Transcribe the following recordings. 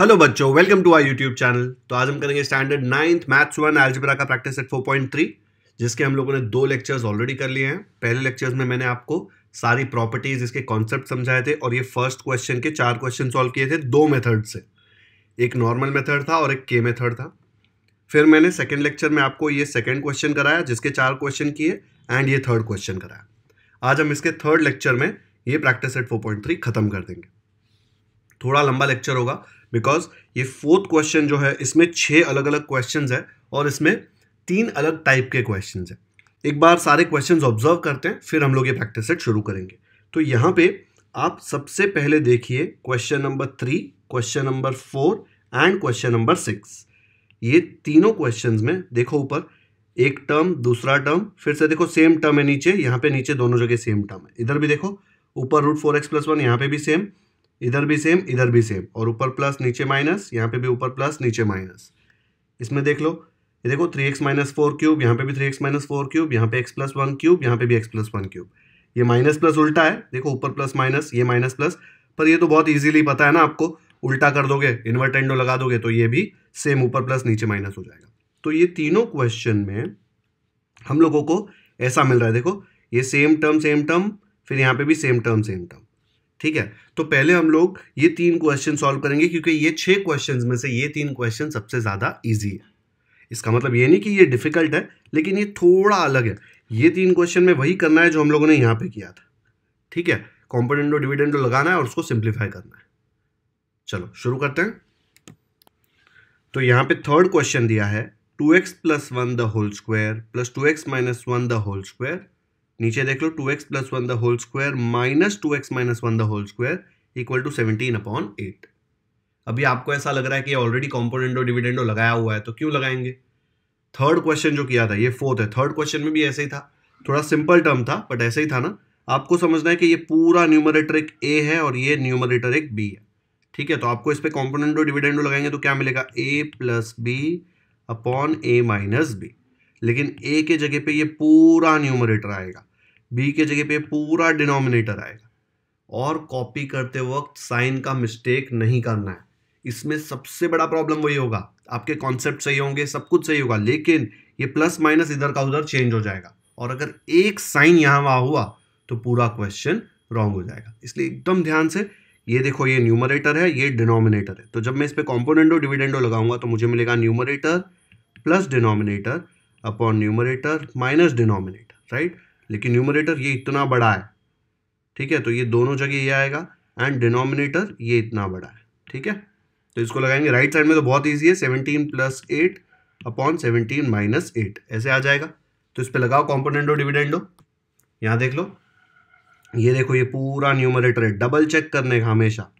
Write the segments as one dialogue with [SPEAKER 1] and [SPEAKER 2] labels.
[SPEAKER 1] Hello बच्चों welcome to our YouTube channel तो आज हम करेंगे standard ninth maths one algebra का प्रैक्टिस सेट 4.3 जिसके हम लोगों ने दो लेक्चर्स ऑलरेडी कर लिए हैं पहले लेक्चर्स में मैंने आपको सारी प्रॉपर्टीज इसके कॉन्सेप्ट समझाए थे और ये फर्स्ट क्वेश्चन के चार क्वेश्चन सॉल्व किए थे दो मेथड से एक नॉर्मल मेथड था और एक के मेथड था फिर मैंने सेकेंड लेक्चर में आपको ये सेकेंड क्वेश्चन कराया जिसके चार क्वेश्चन किए एंड ये थर्ड क्वेश्चन कराया आज हम इसके थर्ड लेक्चर में ये प्रैक्टिस सेट फोर खत्म कर देंगे थोड़ा लंबा लेक्चर होगा बिकॉज ये फोर्थ क्वेश्चन जो है इसमें छः अलग अलग क्वेश्चन है और इसमें तीन अलग टाइप के क्वेश्चन है एक बार सारे क्वेश्चन ऑब्जर्व करते हैं फिर हम लोग ये प्रैक्टिस सेट शुरू करेंगे तो यहाँ पे आप सबसे पहले देखिए question number three question number four and question number six ये तीनों क्वेश्चंस में देखो ऊपर एक टर्म दूसरा टर्म फिर से देखो सेम टर्म है नीचे यहाँ पे नीचे दोनों जगह सेम टर्म है इधर भी देखो ऊपर root four x plus one यहाँ पे भी सेम इधर भी सेम इधर भी सेम और ऊपर प्लस नीचे माइनस यहाँ पे भी ऊपर प्लस नीचे माइनस इसमें देख लो ये देखो three x minus four cube यहाँ पे भी three x minus four cube यहाँ पे एक्स प्लस वन क्यूब यहाँ पे भी एक्स प्लस वन क्यूब ये माइनस प्लस उल्टा है देखो ऊपर प्लस माइनस ये माइनस प्लस पर ये तो बहुत ईजिली पता है ना आपको उल्टा कर दोगे इन्वर्टेंडो लगा दोगे तो ये भी सेम ऊपर प्लस नीचे माइनस हो जाएगा तो ये तीनों क्वेश्चन में हम लोगों को ऐसा मिल रहा है देखो ये सेम टर्म सेम टर्म फिर यहाँ पे भी सेम टर्म सेम टर्म ठीक है तो पहले हम लोग ये तीन क्वेश्चन सॉल्व करेंगे क्योंकि ये छह क्वेश्चन में से ये तीन क्वेश्चन सबसे ज़्यादा ईजी है इसका मतलब ये नहीं कि ये डिफ़िकल्ट है लेकिन ये थोड़ा अलग है ये तीन क्वेश्चन में वही करना है जो हम लोगों ने यहाँ पे किया था ठीक है कॉम्पोनेंटो डिविडेंडो लगाना है और उसको सिंप्लीफाई करना है चलो शुरू करते हैं तो यहाँ पे थर्ड क्वेश्चन दिया है two x plus one the whole square plus two x minus one the whole square नीचे देख लो two x plus one the whole square minus two x minus one the whole square equal to seventeen upon eight अभी आपको ऐसा लग रहा है कि ऑलरेडी कॉम्पोनेंटो डिविडेंडो लगाया हुआ है तो क्यों लगाएंगे थर्ड क्वेश्चन जो किया था ये फोर्थ है थर्ड क्वेश्चन में भी ऐसे ही था थोड़ा सिंपल टर्म था बट ऐसे ही था ना आपको समझना है कि ये पूरा न्यूमरेटर एक ए है और ये न्यूमरेटर एक बी है ठीक है तो आपको इस पर कॉम्पोनेंटो डिविडेंडो लगाएंगे तो क्या मिलेगा a plus b upon a minus b लेकिन ए के जगह पे ये पूरा न्यूमरेटर आएगा बी के जगह पे पूरा डिनोमिनेटर आएगा और कॉपी करते वक्त साइन का मिस्टेक नहीं करना है इसमें सबसे बड़ा प्रॉब्लम वही होगा आपके कॉन्सेप्ट सही होंगे सब कुछ सही होगा लेकिन ये प्लस माइनस इधर का उधर चेंज हो जाएगा और अगर एक साइन यहाँ वहाँ हुआ तो पूरा क्वेश्चन रॉन्ग हो जाएगा इसलिए एकदम ध्यान से ये देखो ये न्यूमरेटर है ये डिनोमिनेटर है तो जब मैं इस पर कॉम्पोनेंटो डिविडेंडो लगाऊंगा तो मुझे मिलेगा numerator plus denominator upon numerator minus denominator right लेकिन न्यूमरेटर ये इतना बड़ा है ठीक है तो ये दोनों जगह ये आएगा एंड डिनोमिनेटर ये इतना बड़ा है ठीक है तो इसको लगाएंगे राइट साइड में तो बहुत ईजी है seventeen plus eight upon seventeen minus eight ऐसे आ जाएगा तो इस पर लगाओ कॉम्पोनेंडो डिविडेंडो यहाँ देख लो ये देखो ये पूरा न्यूमरेटर है डबल चेक करने का हमेशा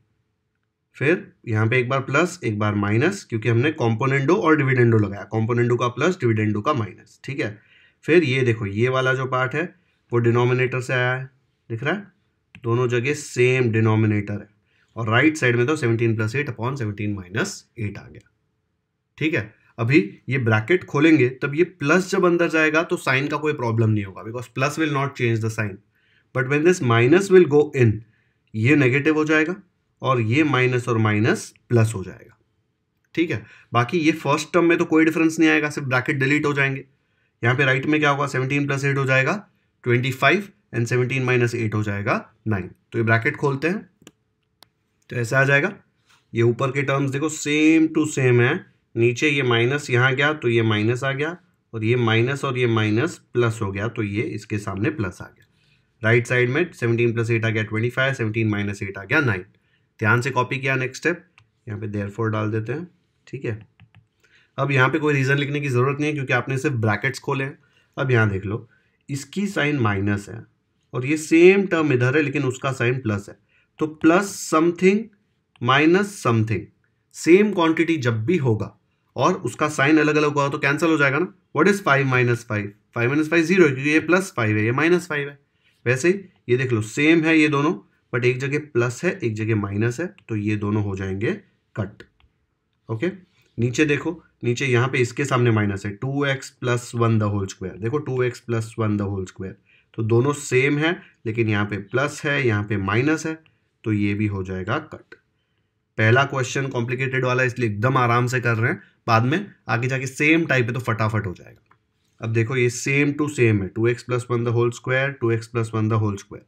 [SPEAKER 1] फिर यहाँ पे एक बार प्लस एक बार माइनस क्योंकि हमने कॉम्पोनेंडो और डिविडेंडो लगाया कॉम्पोनेंडो का प्लस डिविडेंडो का माइनस ठीक है फिर ये देखो ये वाला जो पार्ट है वो डिनोमिनेटर से आया है दिख रहा है दोनों जगह सेम डिनोमिनेटर है और राइट right साइड में तो seventeen plus eight upon seventeen minus eight आ गया ठीक है अभी ये ब्रैकेट खोलेंगे तब ये प्लस जब अंदर जाएगा तो साइन का कोई प्रॉब्लम नहीं होगा because plus will not change the sign but when this minus will go in ये नेगेटिव हो जाएगा और ये माइनस और माइनस प्लस हो जाएगा ठीक है बाकी ये फर्स्ट टर्म में तो कोई डिफरेंस नहीं आएगा सिर्फ ब्रैकेट डिलीट हो जाएंगे यहाँ पे राइट में क्या होगा सेवनटीन प्लस एट हो जाएगा twenty five and seventeen minus eight हो जाएगा नाइन तो ये ब्रैकेट खोलते हैं तो ऐसा आ जाएगा ये ऊपर के टर्म्स देखो सेम टू सेम है नीचे ये माइनस यहाँ गया तो ये माइनस आ गया और ये माइनस और ये माइनस प्लस हो गया तो ये इसके सामने प्लस आ गया राइट साइड में सेवनटीन प्लस एट आ गया ट्वेंटी फाइव माइनस एट आ गया नाइन ध्यान से कॉपी किया नेक्स्ट स्टेप यहाँ पे देयर डाल देते हैं ठीक है अब यहाँ पे कोई रीज़न लिखने की ज़रूरत नहीं है क्योंकि आपने सिर्फ ब्रैकेट्स खोले हैं अब यहाँ देख लो इसकी साइन माइनस है और ये सेम टर्म इधर है लेकिन उसका साइन प्लस है तो plus something minus something same quantity जब भी होगा और उसका साइन अलग अलग होगा तो कैंसिल हो जाएगा ना what is five minus five five minus five zero है क्योंकि ये प्लस फाइव है ये माइनस फाइव है वैसे ही ये देख लो सेम है ये दोनों बट एक जगह प्लस है एक जगह माइनस है तो ये दोनों हो जाएंगे कट ओके नीचे देखो नीचे यहाँ पे इसके सामने माइनस है two x plus one the whole square देखो two x plus one the whole square तो दोनों सेम है लेकिन यहाँ पे प्लस है यहाँ पे माइनस है तो ये भी हो जाएगा कट पहला क्वेश्चन कॉम्प्लिकेटेड वाला इसलिए एकदम आराम से कर रहे हैं बाद में आगे जाके सेम टाइप है तो फटाफट हो जाएगा अब देखो ये सेम टू सेम है two x plus one the whole square two x plus one the whole square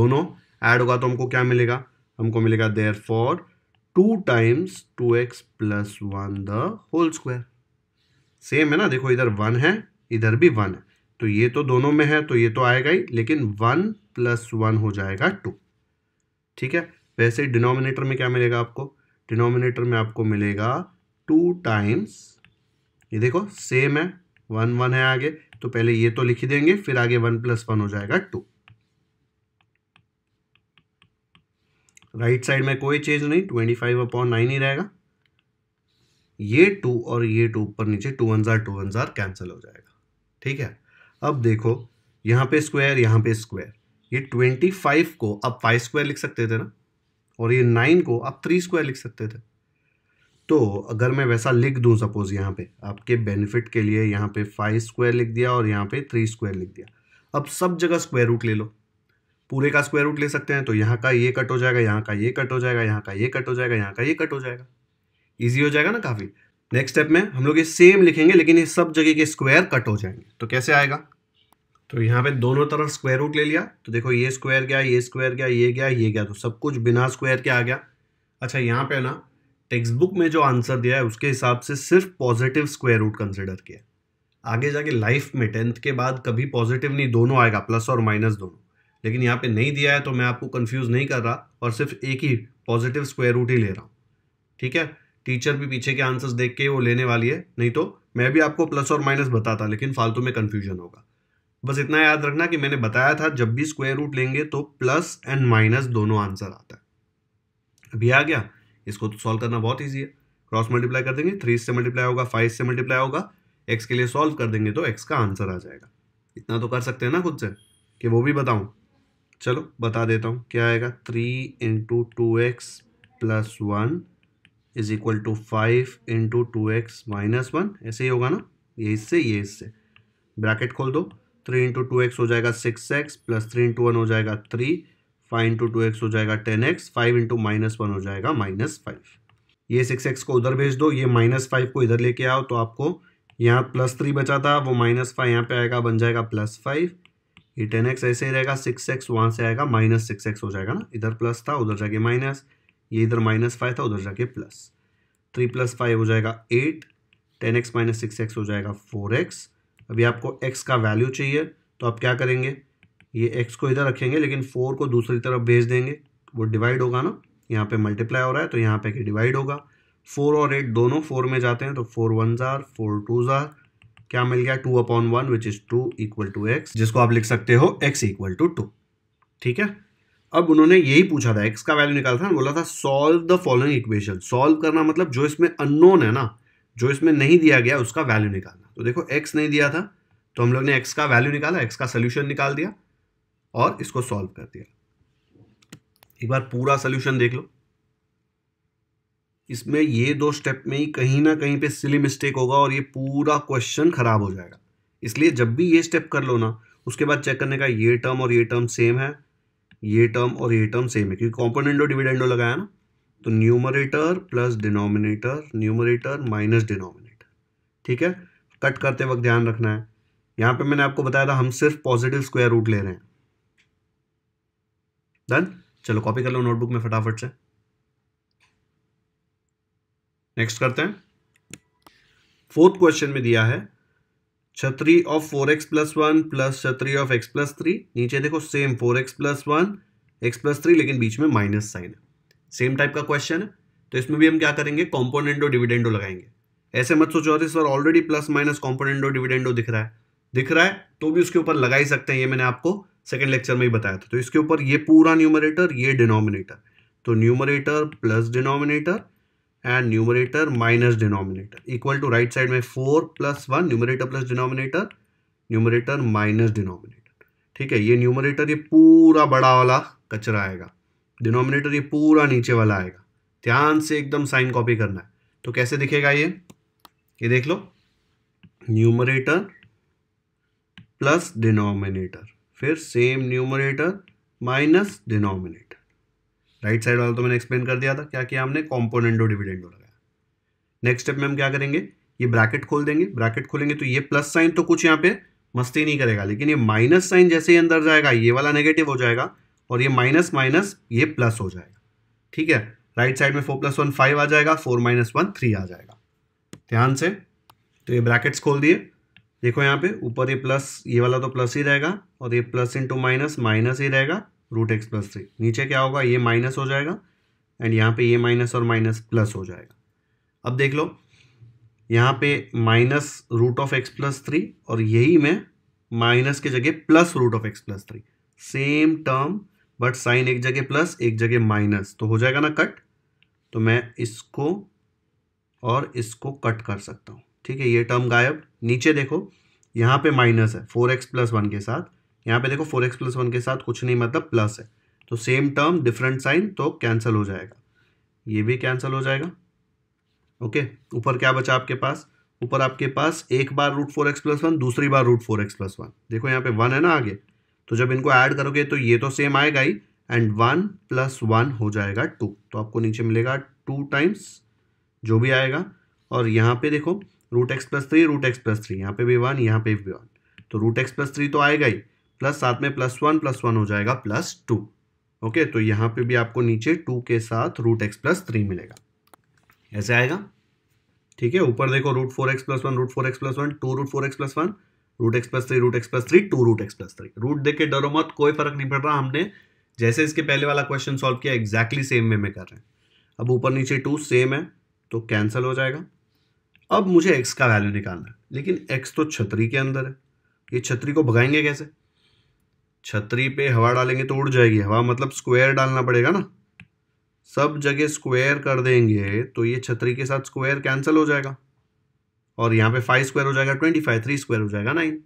[SPEAKER 1] दोनों ऐड होगा तो हमको क्या मिलेगा हमको मिलेगा therefore two times two x plus one the whole square same है ना देखो इधर वन है इधर भी वन है तो ये तो दोनों में है तो ये तो आएगा ही लेकिन वन प्लस वन हो जाएगा टू ठीक है वैसे डिनोमिनेटर में क्या मिलेगा आपको डिनोमिनेटर में आपको मिलेगा टू टाइम्स ये देखो सेम है वन वन है आगे तो पहले ये तो लिख देंगे फिर आगे वन प्लस वन हो जाएगा टू राइट साइड में कोई चेंज नहीं ट्वेंटी फाइव अपॉन नाइन ही रहेगा ये टू और ये टू ऊपर नीचे टू वन ज़ार टू वन ज़ार कैंसिल हो जाएगा ठीक है अब देखो यहाँ पे स्क्वायर यहाँ पे स्क्वायर ये ट्वेंटी फाइव को आप फाइव स्क्वायर लिख सकते थे ना और ये नाइन को आप थ्री स्क्वायर लिख सकते थे तो अगर मैं वैसा लिख दूँ सपोज यहाँ पे आपके बेनिफिट के लिए यहाँ पे फाइव स्क्वायर लिख दिया और यहाँ पे थ्री स्क्वायर लिख दिया अब सब जगह स्क्वायर रूट ले लो पूरे का स्क्वायर रूट ले सकते हैं तो यहाँ का ये कट हो जाएगा यहाँ का ये कट हो जाएगा यहाँ का ये कट हो जाएगा यहाँ का ये कट हो जाएगा ईजी हो जाएगा ना काफ़ी नेक्स्ट स्टेप में हम लोग ये सेम लिखेंगे लेकिन ये सब जगह के स्क्वायर कट हो जाएंगे तो कैसे आएगा तो यहाँ पे दोनों तरफ स्क्वायर रूट ले लिया तो देखो ये स्क्वायर गया ये स्क्वायर गया ये गया ये गया तो सब कुछ बिना स्क्वायर के आ गया अच्छा यहाँ पे ना टेक्स्ट बुक में जो आंसर दिया है उसके हिसाब से सिर्फ पॉजिटिव स्क्वायर रूट कंसिडर किया आगे जाके लाइफ में टेंथ के बाद कभी पॉजिटिव नहीं दोनों आएगा प्लस और माइनस दोनों लेकिन यहाँ पे नहीं दिया है तो मैं आपको कंफ्यूज नहीं कर रहा और सिर्फ एक ही पॉजिटिव स्क्वायर रूट ही ले रहा हूँ ठीक है टीचर भी पीछे के आंसर्स देख के वो लेने वाली है नहीं तो मैं भी आपको प्लस और माइनस बताता लेकिन फालतू में कन्फ्यूजन होगा बस इतना याद रखना कि मैंने बताया था जब भी स्क्वायर रूट लेंगे तो प्लस एंड माइनस दोनों आंसर आता है अभी आ गया इसको तो सॉल्व करना बहुत ईजी है क्रॉस मल्टीप्लाई कर देंगे थ्री से मल्टीप्लाई होगा फाइव से मल्टीप्लाई होगा एक्स के लिए सॉल्व कर देंगे तो एक्स का आंसर आ जाएगा इतना तो कर सकते हैं ना खुद से कि वो भी बताऊँ चलो बता देता हूँ क्या आएगा three into two x plus one is equal to five into two x minus one ऐसे ही होगा ना ये इससे ये इससे ब्रैकेट खोल दो थ्री इंटू टू एक्स हो जाएगा six x plus three into one हो जाएगा three five into two x हो जाएगा ten x five into minus one हो जाएगा माइनस फाइव ये सिक्स एक्स को उधर भेज दो ये माइनस फाइव को इधर लेके आओ तो आपको यहाँ प्लस थ्री बचा था वो माइनस फाइव यहाँ पे आएगा बन जाएगा प्लस फाइव ये टेन एक्स ऐसे ही रहेगा सिक्स एक्स वहाँ से आएगा माइनस सिक्स एक्स हो जाएगा ना इधर प्लस था उधर जाके माइनस ये इधर माइनस फाइव था उधर जाके प्लस थ्री प्लस फाइव हो जाएगा eight ten x minus six x हो जाएगा फोर एक्स अभी आपको एक्स का वैल्यू चाहिए तो आप क्या करेंगे ये एक्स को इधर रखेंगे लेकिन फोर को दूसरी तरफ भेज देंगे वो डिवाइड होगा ना यहाँ पर मल्टीप्लाई हो रहा है तो यहाँ पर डिवाइड होगा फोर और एट दोनों फोर में जाते हैं तो फोर वन ज़ार फोर टू ज़ार क्या मिल गया two upon one which is two equal to x जिसको आप लिख सकते हो एक्स इक्वल टू टू ठीक है अब उन्होंने यही पूछा था एक्स का वैल्यू निकाला था बोला था solve the following equation solve करना मतलब जो इसमें अननोन है ना जो इसमें नहीं दिया गया उसका वैल्यू निकालना तो देखो एक्स नहीं दिया था तो हम लोग ने एक्स का वैल्यू निकाला एक्स का सोल्यूशन निकाल दिया और इसको सॉल्व कर दिया एक बार पूरा सोल्यूशन देख लो इसमें ये दो स्टेप में ही कहीं ना कहीं पे सिली मिस्टेक होगा और ये पूरा क्वेश्चन ख़राब हो जाएगा इसलिए जब भी ये स्टेप कर लो ना उसके बाद चेक करने का ये टर्म और ये टर्म सेम है ये टर्म और ये टर्म सेम है क्योंकि कॉम्पोनेंटो डिविडेंडो लगाया ना तो numerator plus denominator numerator minus denominator ठीक है कट करते वक्त ध्यान रखना है यहाँ पे मैंने आपको बताया था हम सिर्फ पॉजिटिव स्क्वायर रूट ले रहे हैं डन चलो कॉपी कर लो नोटबुक में फटाफट से नेक्स्ट करते हैं फोर्थ क्वेश्चन में दिया है छतरी of four x plus one plus छतरी ऑफ एक्स प्लस थ्री नीचे देखो same four x plus one x plus three लेकिन बीच में माइनस साइन है सेम टाइप का क्वेश्चन है तो इसमें भी हम क्या करेंगे कॉम्पोनेंटो डिविडेंडो लगाएंगे ऐसे मत सोचो अरे sir already plus minus componendo dividendo दिख रहा है दिख रहा है तो भी उसके ऊपर लगा ही सकते हैं ये मैंने आपको सेकेंड लेक्चर में ही बताया था तो इसके ऊपर ये पूरा न्यूमरेटर ये डिनोमिनेटर तो numerator plus denominator and numerator minus denominator equal to right side में four plus one numerator plus denominator numerator minus denominator ठीक है ये न्यूमरेटर ये पूरा बड़ा वाला कचरा आएगा डिनोमिनेटर ये पूरा नीचे वाला आएगा ध्यान से एकदम साइन कॉपी करना है तो कैसे दिखेगा ये ये देख लो न्यूमरेटर प्लस डिनोमिनेटर फिर same numerator minus denominator right side वाला तो मैंने एक्सप्लेन कर दिया था क्या किया हमने कॉम्पोनेंडो डिविडेंडो लगाया नेक्स्ट स्टेप में हम क्या करेंगे ये ब्रैकेट खोल देंगे ब्रैकेट खोलेंगे तो ये प्लस साइन तो कुछ यहाँ पे मस्ती नहीं करेगा लेकिन ये माइनस साइन जैसे ही अंदर जाएगा ये वाला नेगेटिव हो जाएगा और ये माइनस माइनस ये प्लस हो जाएगा ठीक है राइट साइड में फोर प्लस वन फाइव आ जाएगा फोर माइनस वन थ्री आ जाएगा ध्यान से तो ये ब्रैकेट्स खोल दिए देखो यहाँ पे ऊपर ये प्लस ये वाला तो प्लस ही रहेगा और ये प्लस इंटू माइनस माइनस ही रहेगा रूट एक्स प्लस थ्री नीचे क्या होगा ये माइनस हो जाएगा एंड यहाँ पे ये माइनस और माइनस प्लस हो जाएगा अब देख लो यहाँ पे minus root of x plus three और यही में माइनस के जगह plus root of x plus three same term but sign एक जगह प्लस एक जगह माइनस तो हो जाएगा ना कट तो मैं इसको और इसको कट कर सकता हूँ ठीक है ये टर्म गायब नीचे देखो यहाँ पे माइनस है फोर एक्स प्लस वन के साथ यहाँ पे देखो फोर एक्स प्लस वन के साथ कुछ नहीं मतलब प्लस है तो सेम टर्म डिफरेंट साइन तो कैंसिल हो जाएगा ये भी कैंसिल हो जाएगा ओके ऊपर क्या बचा आपके पास ऊपर आपके पास एक बार root four x plus one दूसरी बार root four x plus one देखो यहाँ पे वन है ना आगे तो जब इनको ऐड करोगे तो ये तो सेम आएगा ही एंड वन प्लस वन हो जाएगा टू तो आपको नीचे मिलेगा टू टाइम्स जो भी आएगा और यहाँ पे देखो root x plus three root x plus three यहाँ पे भी वन यहाँ पे भी वन तो रूट एक्स प्लस थ्री तो आएगा ही प्लस साथ में प्लस वन प्लस वन हो जाएगा प्लस टू ओके तो यहाँ पे भी आपको नीचे टू के साथ रूट एक्स प्लस थ्री मिलेगा ऐसे आएगा ठीक है ऊपर देखो root four x plus one root four x plus one two root four x plus one root x plus three root x plus three two root x plus three root देख के डरो मत कोई फर्क नहीं पड़ रहा हमने जैसे इसके पहले वाला क्वेश्चन सॉल्व किया एग्जैक्टली सेम वे में कर रहे हैं अब ऊपर नीचे टू सेम है तो कैंसिल हो जाएगा अब मुझे एक्स का वैल्यू निकालना है लेकिन एक्स तो छतरी के अंदर है ये छतरी को भगाएंगे कैसे छतरी पे हवा डालेंगे तो उड़ जाएगी हवा मतलब स्क्वायर डालना पड़ेगा ना सब जगह स्क्वायर कर देंगे तो ये छतरी के साथ स्क्वायर कैंसिल हो जाएगा और यहाँ पे फाइव स्क्वायर हो जाएगा ट्वेंटी फाइव थ्री स्क्वायर हो जाएगा नाइन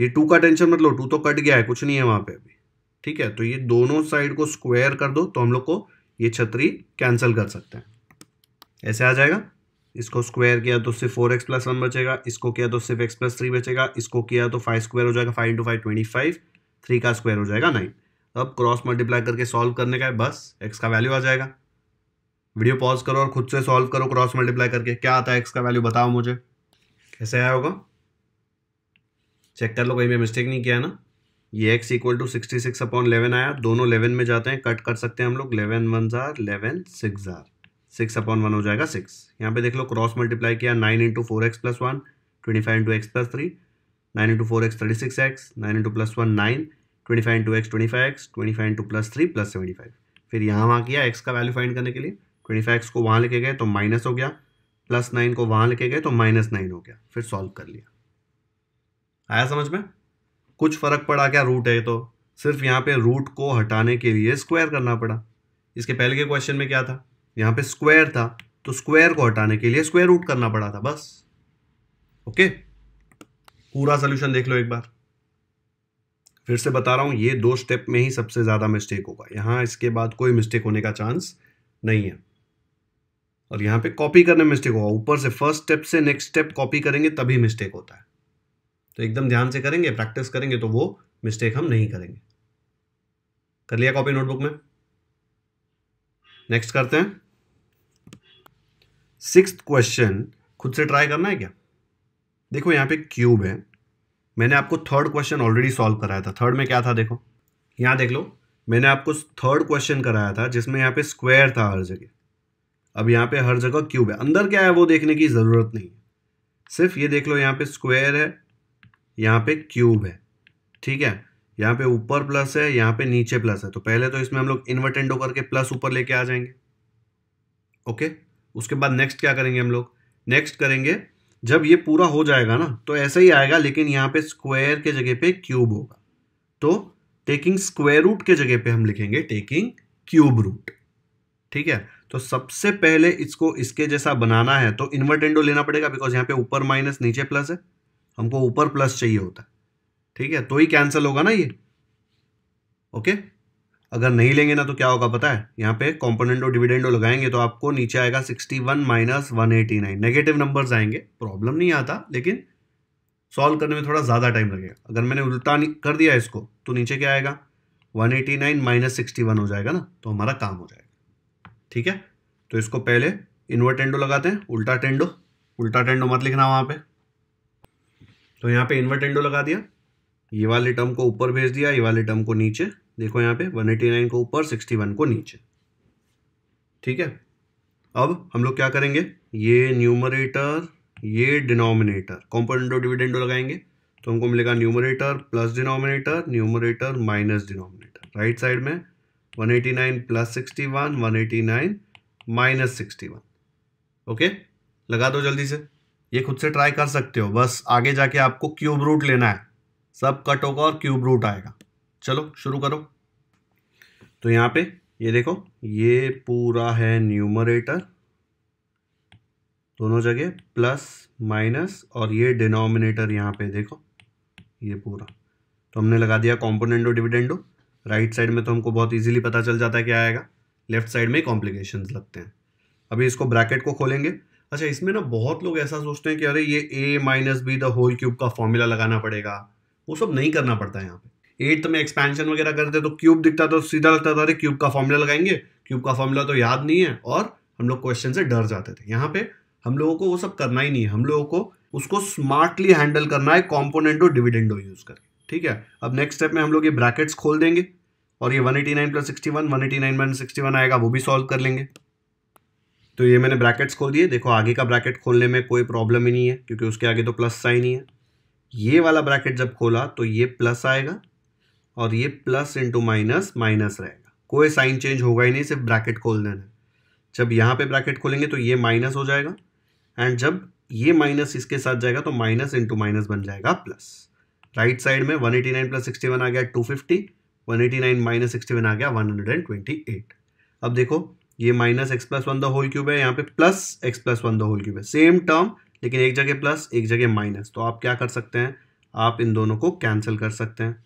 [SPEAKER 1] ये टू का टेंशन मत लो टू तो कट गया है कुछ नहीं है वहाँ पे अभी ठीक है तो ये दोनों साइड को स्क्वायर कर दो तो हम लोग को ये छतरी कैंसिल कर सकते हैं ऐसे आ जाएगा इसको स्क्वायर किया तो सिर्फ फोर एक्स प्लस वन बचेगा इसको किया तो सिर्फ एक्स प्लस थ्री बचेगा इसको किया तो फाइव स्क्वायर हो जाएगा five into five twenty five three का स्क्वायर हो जाएगा नाइन अब क्रॉस मल्टीप्लाई करके सॉल्व करने का है बस एक्स का वैल्यू आ जाएगा वीडियो पॉज करो और खुद से सॉल्व करो क्रॉस मल्टीप्लाई करके क्या आता है एक्स का वैल्यू बताओ मुझे कैसे आया होगा चेक कर लो कहीं मैं मिस्टेक नहीं किया ना ये x equal to sixty six upon eleven आया दोनों इलेवन में जाते हैं कट कर सकते हैं हम लोग इलेवन वन जार इलेवन सिक्स जार सिक्स अपॉन वन हो जाएगा सिक्स यहाँ पे देख लो क्रॉस मल्टीप्लाई किया nine into four x plus one twenty five into x plus three nine into four x thirty six x nine into plus one nine twenty five into x twenty five x twenty five into plus three plus seventy five फिर यहाँ वहाँ किया x का value find करने के लिए twenty five x को वहाँ लेके गए तो माइनस हो गया प्लस नाइन को वहाँ लेके गए तो माइनस नाइन हो गया फिर सॉल्व कर लिया आया समझ में कुछ फ़र्क पड़ा क्या रूट है तो सिर्फ यहाँ पे रूट को हटाने के लिए स्क्वायर करना पड़ा इसके पहले के क्वेश्चन में क्या था यहां पे स्क्वायर था तो स्क्वायर को हटाने के लिए स्क्वायर रूट करना पड़ा था बस ओके पूरा सोल्यूशन देख लो एक बार फिर से बता रहा हूं ये दो स्टेप में ही सबसे ज़्यादा मिस्टेक होगा यहां इसके बाद कोई मिस्टेक होने का चांस नहीं है और यहां पे कॉपी करने में मिस्टेक होगा ऊपर से फर्स्ट स्टेप से नेक्स्ट स्टेप कॉपी करेंगे तभी मिस्टेक होता है तो एकदम ध्यान से करेंगे प्रैक्टिस करेंगे तो वो मिस्टेक हम नहीं करेंगे कर लिया कॉपी नोटबुक में नेक्स्ट करते हैं सिक्स क्वेश्चन खुद से ट्राई करना है क्या देखो यहाँ पे क्यूब है मैंने आपको थर्ड क्वेश्चन ऑलरेडी सॉल्व कराया था थर्ड में क्या था देखो यहाँ देख लो मैंने आपको थर्ड क्वेश्चन कराया था जिसमें यहाँ पे स्क्वायर था हर जगह अब यहाँ पे हर जगह क्यूब है अंदर क्या है वो देखने की ज़रूरत नहीं है सिर्फ ये देख लो यहाँ पे स्क्वायर है यहाँ पे क्यूब है ठीक है यहाँ पे ऊपर प्लस है यहाँ पे नीचे प्लस है तो पहले तो इसमें हम लोग इन्वर्टेंडो करके प्लस ऊपर लेके आ जाएंगे ओके उसके बाद नेक्स्ट क्या करेंगे हम लोग नेक्स्ट करेंगे जब ये पूरा हो जाएगा ना तो ऐसा ही आएगा लेकिन यहाँ पे स्क्वायर के जगह पे क्यूब होगा तो टेकिंग स्क्वायर रूट के जगह पे हम लिखेंगे टेकिंग क्यूब रूट ठीक है तो सबसे पहले इसको इसके जैसा बनाना है तो इन्वर्टेंडो लेना पड़ेगा बिकॉज यहाँ पे ऊपर माइनस नीचे प्लस है हमको ऊपर प्लस चाहिए होता है ठीक है तो ही कैंसिल होगा ना ये ओके अगर नहीं लेंगे ना तो क्या होगा पता है यहाँ पे कॉम्पोनेंटो डिविडेंडो लगाएंगे तो आपको नीचे आएगा sixty one minus one eighty nine negative numbers आएंगे प्रॉब्लम नहीं आता लेकिन सॉल्व करने में थोड़ा ज़्यादा टाइम लगेगा अगर मैंने उल्टा कर दिया इसको तो नीचे क्या आएगा one eighty nine minus sixty one हो जाएगा ना तो हमारा काम हो जाएगा ठीक है तो इसको पहले इन्वर्ट एंडो लगाते हैं उल्टा टेंडो उल्टा टेंडो मत लिखना वहाँ पर तो यहाँ पर इन्वर्ट एंडो लगा दिया ये वाले टर्म को ऊपर भेज दिया ये वाले टर्म को नीचे देखो यहाँ पे 189 को ऊपर 61 को नीचे ठीक है अब हम लोग क्या करेंगे ये न्यूमरेटर ये डिनोमिनेटर कॉम्पोनेंट डिविडेंडो लगाएंगे तो हमको मिलेगा numerator plus denominator numerator minus denominator right side में 189 प्लस 61 189 माइनस 61 ओके लगा दो जल्दी से ये खुद से ट्राई कर सकते हो बस आगे जाके आपको क्यूब रूट लेना है सब कट होगा और क्यूब रूट आएगा चलो शुरू करो तो यहाँ पे ये देखो ये पूरा है न्यूमरेटर दोनों जगह प्लस माइनस और ये डिनोमिनेटर यहाँ पे देखो ये पूरा तो हमने लगा दिया कॉम्पोनेंडो डिविडेंडो राइट साइड में तो हमको बहुत इजीली पता चल जाता है क्या आएगा लेफ्ट साइड में कॉम्प्लिकेशन लगते हैं अभी इसको ब्रैकेट को खोलेंगे अच्छा इसमें ना बहुत लोग ऐसा सोचते हैं कि अरे ये a minus b the whole cube का फॉर्मूला लगाना पड़ेगा वो सब नहीं करना पड़ता है यहाँ पे एट्थ में एक्सपेंशन वगैरह करते तो क्यूब दिखता तो सीधा लगता था अरे क्यूब का फॉर्मूला लगाएंगे क्यूब का फॉर्मूला तो याद नहीं है और हम लोग क्वेश्चन से डर जाते थे यहाँ पे हम लोगों को वो सब करना ही नहीं है हम लोगों को उसको स्मार्टली हैंडल करना है कॉम्पोनेंटो डिविडेंडो यूज करके ठीक है अब नेक्स्ट स्टेप में हम लोग ये ब्रैकेट्स खोल देंगे और ये 189 plus nine one sixty one आएगा वो भी सॉल्व कर लेंगे तो ये मैंने ब्रैकेट्स खोल दिए देखो आगे का ब्रैकेट खोलने में कोई प्रॉब्लम ही नहीं है क्योंकि उसके आगे तो प्लस साइन ही है ये वाला ब्रैकेट जब खोला तो ये प्लस आएगा और ये प्लस इंटू माइनस माइनस रहेगा कोई साइन चेंज होगा ही नहीं सिर्फ ब्रैकेट खोल देना जब यहाँ पे ब्रैकेट खोलेंगे तो ये माइनस हो जाएगा एंड जब ये माइनस इसके साथ जाएगा तो माइनस इंटू माइनस बन जाएगा प्लस राइट साइड में 189 प्लस सिक्सटी आ गया 250 नाइन माइनस सिक्सटी आ गया 128 अब देखो ये minus x plus one the whole cube है यहाँ पे plus x plus one the whole cube है सेम टर्म लेकिन एक जगह प्लस एक जगह माइनस तो आप क्या कर सकते हैं आप इन दोनों को कैंसिल कर सकते हैं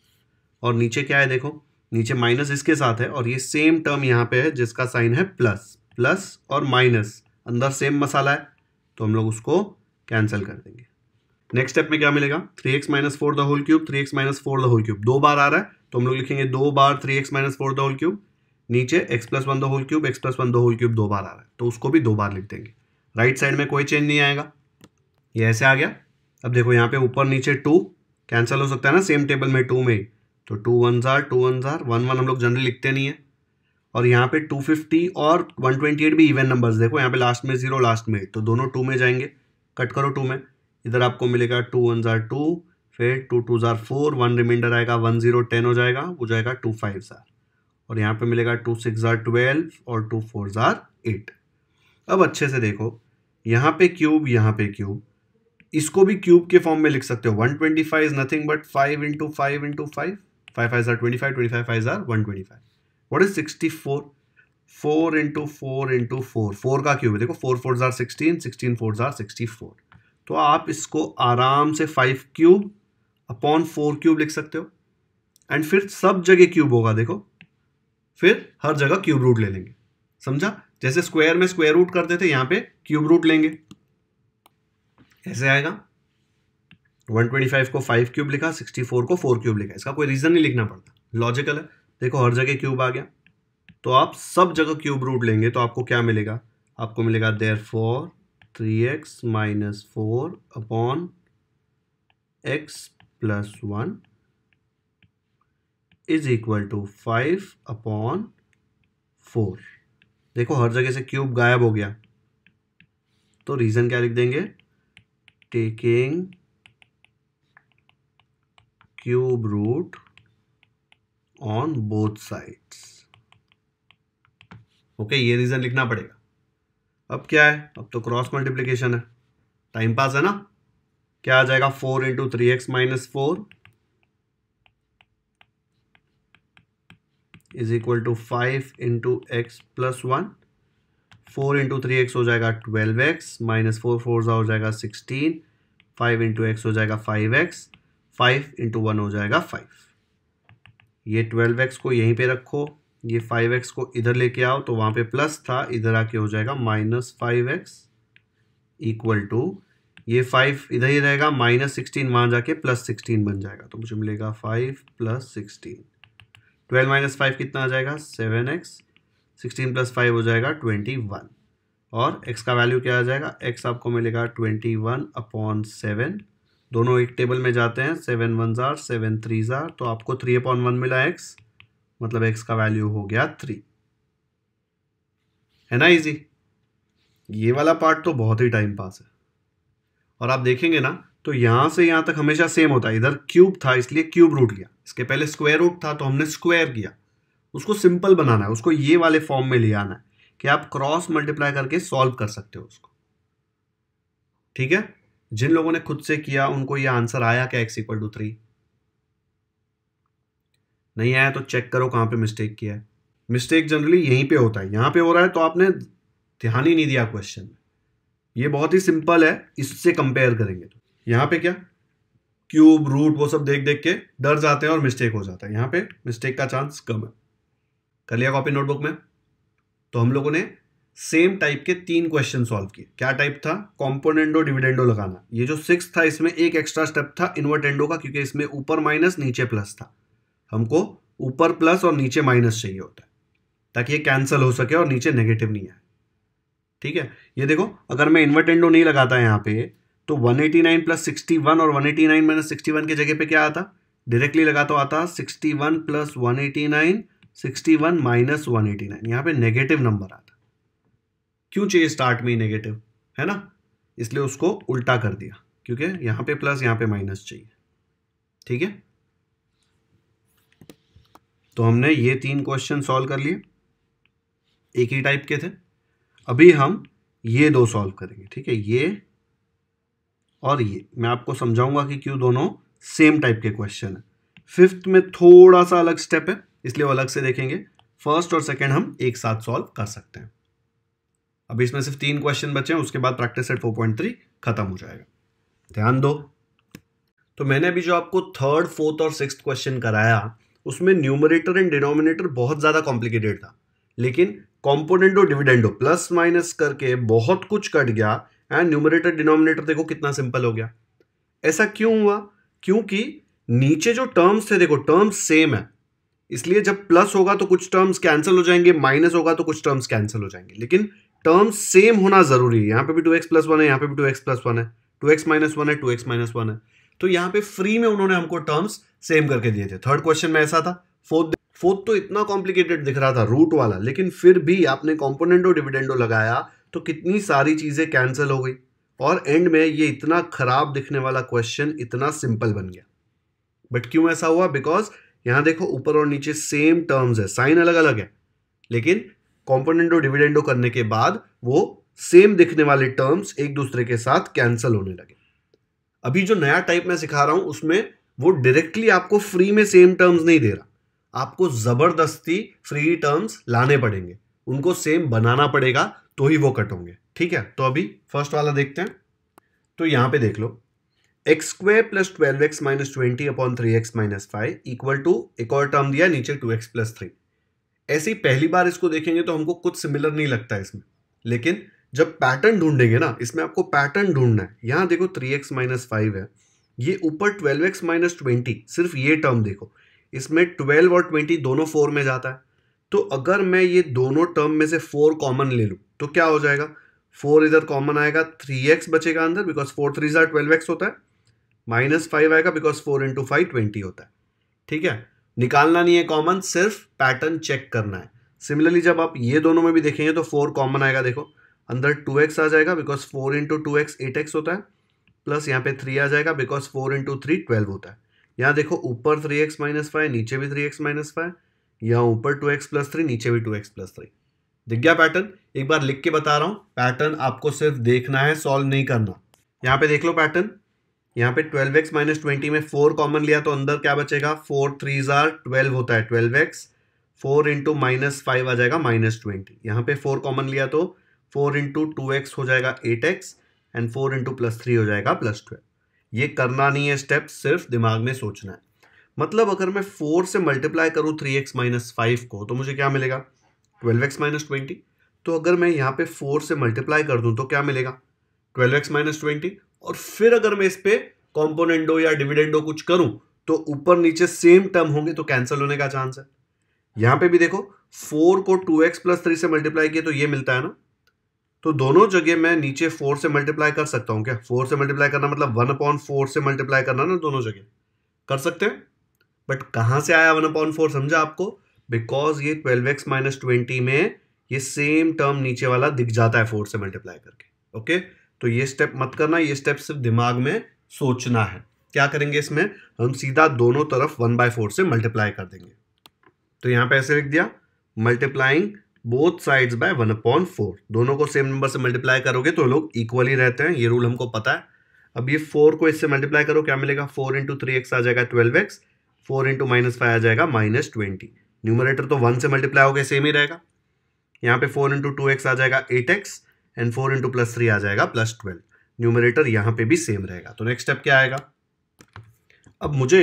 [SPEAKER 1] और नीचे क्या है देखो नीचे माइनस इसके साथ है और ये सेम टर्म यहाँ पे है जिसका साइन है प्लस प्लस और माइनस अंदर सेम मसाला है तो हम लोग उसको कैंसिल कर देंगे नेक्स्ट स्टेप में क्या मिलेगा three x minus four the whole cube three x minus four the whole cube दो बार आ रहा है तो हम लोग लिखेंगे दो बार three x minus four the whole cube नीचे x plus one the whole cube x plus one the whole cube दो बार आ रहा है तो उसको भी दो बार लिख देंगे राइट right साइड में कोई चेंज नहीं आएगा ये ऐसे आ गया अब देखो यहाँ पे ऊपर नीचे टू कैंसिल हो सकता है ना सेम टेबल में टू में तो टू वन ज़ार टू वन ज़ार वन वन हम लोग जनरल लिखते नहीं है और यहाँ पे 250 और 128 भी इवन नंबर्स देखो यहाँ पे लास्ट में जीरो लास्ट में तो दोनों टू में जाएंगे कट करो टू में इधर आपको मिलेगा टू वन ज़ार टू फिर टू टू ज़ार फोर वन रिमाइंडर आएगा वन ज़ीरो टेन हो जाएगा वो जाएगा टू फाइव ज़ार और यहाँ पे मिलेगा टू सिक्स ज़ार ट्वेल्व और टू फोर ज़ार एट अब अच्छे से देखो यहाँ पे क्यूब यहाँ पे क्यूब इसको भी क्यूब के फॉर्म में लिख सकते हो one twenty five is nothing but five into five into five twenty five are 25, 25 twenty are 125. What is 64? 4 into 4 into 4. 4 का क्यूब है देखो 4 हजार सिक्सटीन 16, 16 हजार सिक्सटी 64. तो आप इसको आराम से 5 क्यूब अपॉन 4 क्यूब लिख सकते हो एंड फिर सब जगह क्यूब होगा देखो फिर हर जगह क्यूब रूट ले लेंगे समझा जैसे स्क्वायर में स्क्वायर रूट करते थे यहां पे क्यूब रूट लेंगे ऐसे आएगा 125 को 5 क्यूब लिखा 64 को 4 क्यूब लिखा इसका कोई रीज़न नहीं लिखना पड़ता लॉजिकल है देखो हर जगह क्यूब आ गया तो आप सब जगह क्यूब रूट लेंगे तो आपको क्या मिलेगा आपको मिलेगा therefore three x minus four upon x plus one is equal to five upon four देखो हर जगह से क्यूब गायब हो गया तो रीज़न क्या लिख देंगे taking cube root on both sides. Okay okay, ये रीजन लिखना पड़ेगा अब क्या है अब तो क्रॉस मल्टीप्लीकेशन है टाइम पास है ना क्या आ जाएगा four into three x minus four is equal to five into x plus one four into three x हो जाएगा twelve x minus four four हो जाएगा सिक्सटीन फाइव इंटू एक्स हो जाएगा five x five into one हो जाएगा five ये twelve x को यहीं पे रखो ये फाइव एक्स को इधर लेके आओ तो वहां पे प्लस था इधर आके हो जाएगा minus five x equal to ये फाइव इधर ही रहेगा माइनस सिक्सटीन वहां जाके प्लस सिक्सटीन बन जाएगा तो मुझे मिलेगा five plus sixteen twelve minus five कितना आ जाएगा seven x sixteen plus five हो जाएगा ट्वेंटी वन और एक्स का वैल्यू क्या आ जाएगा एक्स आपको मिलेगा ट्वेंटी वन अपॉन सेवन दोनों एक टेबल में जाते हैं सेवन वन ज़ार सेवन थ्री ज़ार तो आपको थ्री अपॉन वन मिला एक्स मतलब एक्स का वैल्यू हो गया थ्री है ना इजी ये वाला पार्ट तो बहुत ही टाइम पास है और आप देखेंगे ना तो यहां से यहां तक हमेशा सेम होता है इधर क्यूब था इसलिए क्यूब रूट लिया इसके पहले स्क्वायर रूट था तो हमने स्क्वायर किया उसको सिंपल बनाना है उसको ये वाले फॉर्म में ले आना है कि आप क्रॉस मल्टीप्लाई करके सॉल्व कर सकते हो उसको ठीक है जिन लोगों ने खुद से किया उनको ये आंसर आया क्या एक्स इक्वल टू थ्री नहीं आया तो चेक करो कहां पे मिस्टेक किया है मिस्टेक जनरली यहीं पे होता है यहां पे हो रहा है तो आपने ध्यान ही नहीं दिया क्वेश्चन में ये बहुत ही सिंपल है इससे कंपेयर करेंगे तो यहाँ पे क्या क्यूब रूट वो सब देख देख के डर जाते हैं और मिस्टेक हो जाता है यहां पे मिस्टेक का चांस कम है कर लिया कॉपी नोटबुक में तो हम लोगों ने सेम टाइप के तीन क्वेश्चन सॉल्व किए क्या टाइप था कॉम्पोनेंडो डिविडेंडो लगाना ये जो सिक्स था इसमें एक एक्स्ट्रा स्टेप था इन्वर्टेंडो का क्योंकि इसमें ऊपर माइनस नीचे प्लस था हमको ऊपर प्लस और नीचे माइनस चाहिए होता है ताकि ये कैंसिल हो सके और नीचे नेगेटिव नहीं आए ठीक है ये देखो अगर मैं इन्वर्टेंडो नहीं लगाता यहाँ पे तो 189 प्लस सिक्सटी और 189 माइनस सिक्सटी की जगह पे क्या आता डायरेक्टली लगा तो आता 61 one plus one eighty nine sixty one minus one eighty nine यहाँ पे नेगेटिव नंबर आता क्यों चाहिए स्टार्ट में ही नेगेटिव है ना इसलिए उसको उल्टा कर दिया क्योंकि यहां पे प्लस यहां पे माइनस चाहिए ठीक है तो हमने ये तीन क्वेश्चन सॉल्व कर लिए एक ही टाइप के थे अभी हम ये दो सॉल्व करेंगे ठीक है ये और ये मैं आपको समझाऊंगा कि क्यों दोनों सेम टाइप के क्वेश्चन है फिफ्थ में थोड़ा सा अलग स्टेप है इसलिए वो अलग से देखेंगे फर्स्ट और सेकेंड हम एक साथ सॉल्व कर सकते हैं अभी इसमें सिर्फ तीन क्वेश्चन बचे हैं उसके बाद प्रैक्टिस सेट 4.3 खत्म हो जाएगा ध्यान दो तो मैंने अभी जो आपको थर्ड फोर्थ और सिक्स क्वेश्चन कराया उसमें न्यूमरेटर एंड डिनोमिनेटर बहुत ज़्यादा कॉम्प्लिकेटेड था लेकिन कॉम्पोनेंटो डिविडेंडो प्लस माइनस करके बहुत कुछ कट गया एंड न्यूमरेटर डिनोमिनेटर देखो कितना सिंपल हो गया ऐसा क्यों हुआ क्योंकि नीचे जो टर्म्स थे देखो टर्म्स सेम है इसलिए जब प्लस होगा तो कुछ टर्म्स कैंसिल हो जाएंगे माइनस होगा तो कुछ टर्म्स कैंसिल हो जाएंगे लेकिन टर्म सेम होना जरूरी है यहाँ पे भी टू एक्स प्लस वन है यहाँ पे भी टू एक्स प्लस वन है टू एक्स माइनस वन है टू एक्स माइनस वन है तो यहाँ पे फ्री में उन्होंने हमको टर्म्स सेम करके दिए थे थर्ड क्वेश्चन में ऐसा था फोर्थ फोर्थ तो इतना कॉम्प्लिकेटेड दिख रहा था रूट वाला लेकिन फिर भी आपने कॉम्पोनेंटो डिविडेंडो लगाया तो कितनी सारी चीज़ें कैंसिल हो गई और एंड में ये इतना खराब दिखने वाला क्वेश्चन इतना सिंपल बन गया बट क्यों ऐसा हुआ बिकॉज यहां देखो ऊपर और नीचे सेम टर्म्स है साइन अलग अलग है लेकिन कॉम्पोनेंटो डिविडेंडो करने के बाद वो सेम दिखने वाले टर्म्स एक दूसरे के साथ कैंसिल होने लगे अभी जो नया टाइप मैं सिखा रहा हूं उसमें वो डायरेक्टली आपको फ्री में सेम टर्म्स नहीं दे रहा आपको ज़बरदस्ती फ्री टर्म्स लाने पड़ेंगे उनको सेम बनाना पड़ेगा तो ही वो कट होंगे ठीक है तो अभी फर्स्ट वाला देखते हैं तो यहां पे देख लो x square plus twelve x minus twenty upon three x minus five equal to एक और टर्म दिया नीचे टू एक्स प्लस थ्री ऐसे ही पहली बार इसको देखेंगे तो हमको कुछ सिमिलर नहीं लगता इसमें लेकिन जब पैटर्न ढूंढेंगे ना इसमें आपको पैटर्न ढूंढना है यहाँ देखो थ्री एक्स माइनस फाइव है ये ऊपर ट्वेल्व एक्स माइनस ट्वेंटी सिर्फ ये टर्म देखो इसमें ट्वेल्व और ट्वेंटी दोनों फोर में जाता है तो अगर मैं ये दोनों टर्म में से फोर कॉमन ले लूँ तो क्या हो जाएगा फोर इधर कॉमन आएगा थ्री एक्स बचेगा अंदर बिकॉज फोर थ्री ज़ार ट्वेल्व एक्स होता है माइनस फाइव आएगा because four into five twenty होता है ठीक है निकालना नहीं है कॉमन सिर्फ पैटर्न चेक करना है सिमिलरली जब आप ये दोनों में भी देखेंगे तो फोर कॉमन आएगा देखो अंदर टू एक्स आ जाएगा because four into two x eight x होता है प्लस यहाँ पे थ्री आ जाएगा because four into three twelve होता है यहाँ देखो ऊपर थ्री एक्स माइनस फाइव नीचे भी थ्री एक्स माइनस फाइव यहाँ ऊपर टू एक्स प्लस थ्री नीचे भी टू एक्स प्लस थ्री दिख गया पैटर्न एक बार लिख के बता रहा हूँ पैटर्न आपको सिर्फ देखना है सॉल्व नहीं करना यहाँ पे देख लो पैटर्न यहाँ पे 12x एक्स माइनस ट्वेंटी में फोर कॉमन लिया तो अंदर क्या बचेगा फोर थ्री जार ट्वेल्व होता है 12x x four into minus five आ जाएगा माइनस ट्वेंटी यहाँ पे फोर कॉमन लिया तो फोर इंटू टू एक्स हो जाएगा eight x and four into plus three हो जाएगा प्लस ट्वेल्व ये करना नहीं है स्टेप सिर्फ दिमाग में सोचना है मतलब अगर मैं फोर से मल्टीप्लाई करूँ थ्री एक्स माइनस फाइव को तो मुझे क्या मिलेगा ट्वेल्व एक्स माइनस ट्वेंटी तो अगर मैं यहाँ पे फोर से मल्टीप्लाई कर दूँ तो क्या मिलेगा ट्वेल्व एक्स माइनस ट्वेंटी और फिर अगर मैं इस पर कॉम्पोनेंडो या डिविडेंडो कुछ करूं तो ऊपर नीचे सेम टर्म होंगे तो कैंसिल होने का चांस है यहां पे भी देखो फोर को टू एक्स प्लस थ्री से मल्टीप्लाई किया तो ये मिलता है ना तो दोनों जगह मैं नीचे फोर से मल्टीप्लाई कर सकता हूं क्या फोर से मल्टीप्लाई करना मतलब वन अपॉइंट फोर से मल्टीप्लाई करना ना दोनों जगह कर सकते हैं बट कहां से आया वन अपॉइंट फोर समझा आपको बिकॉज ये ट्वेल्व एक्स माइनस ट्वेंटी में ये सेम टर्म नीचे वाला दिख जाता है फोर से मल्टीप्लाई करके ओके okay? तो ये स्टेप मत करना ये स्टेप सिर्फ दिमाग में सोचना है क्या करेंगे इसमें हम सीधा दोनों तरफ वन बाय फोर से मल्टीप्लाई कर देंगे तो यहां पे ऐसे लिख दिया multiplying both sides by one upon four दोनों को सेम नंबर से मल्टीप्लाई करोगे तो लोग इक्वली रहते हैं ये रूल हमको पता है अब ये फोर को इससे मल्टीप्लाई करो क्या मिलेगा फोर इंटू थ्री एक्स आ जाएगा twelve x four into minus five आ जाएगा माइनस ट्वेंटी न्यूमरेटर तो वन से मल्टीप्लाई हो गया सेम ही रहेगा यहाँ पे फोर इंटू टू एक्स आ जाएगा eight x and four into plus three आ जाएगा प्लस ट्वेल्व न्यूमरेटर यहाँ पे भी सेम रहेगा तो नेक्स्ट स्टेप क्या आएगा अब मुझे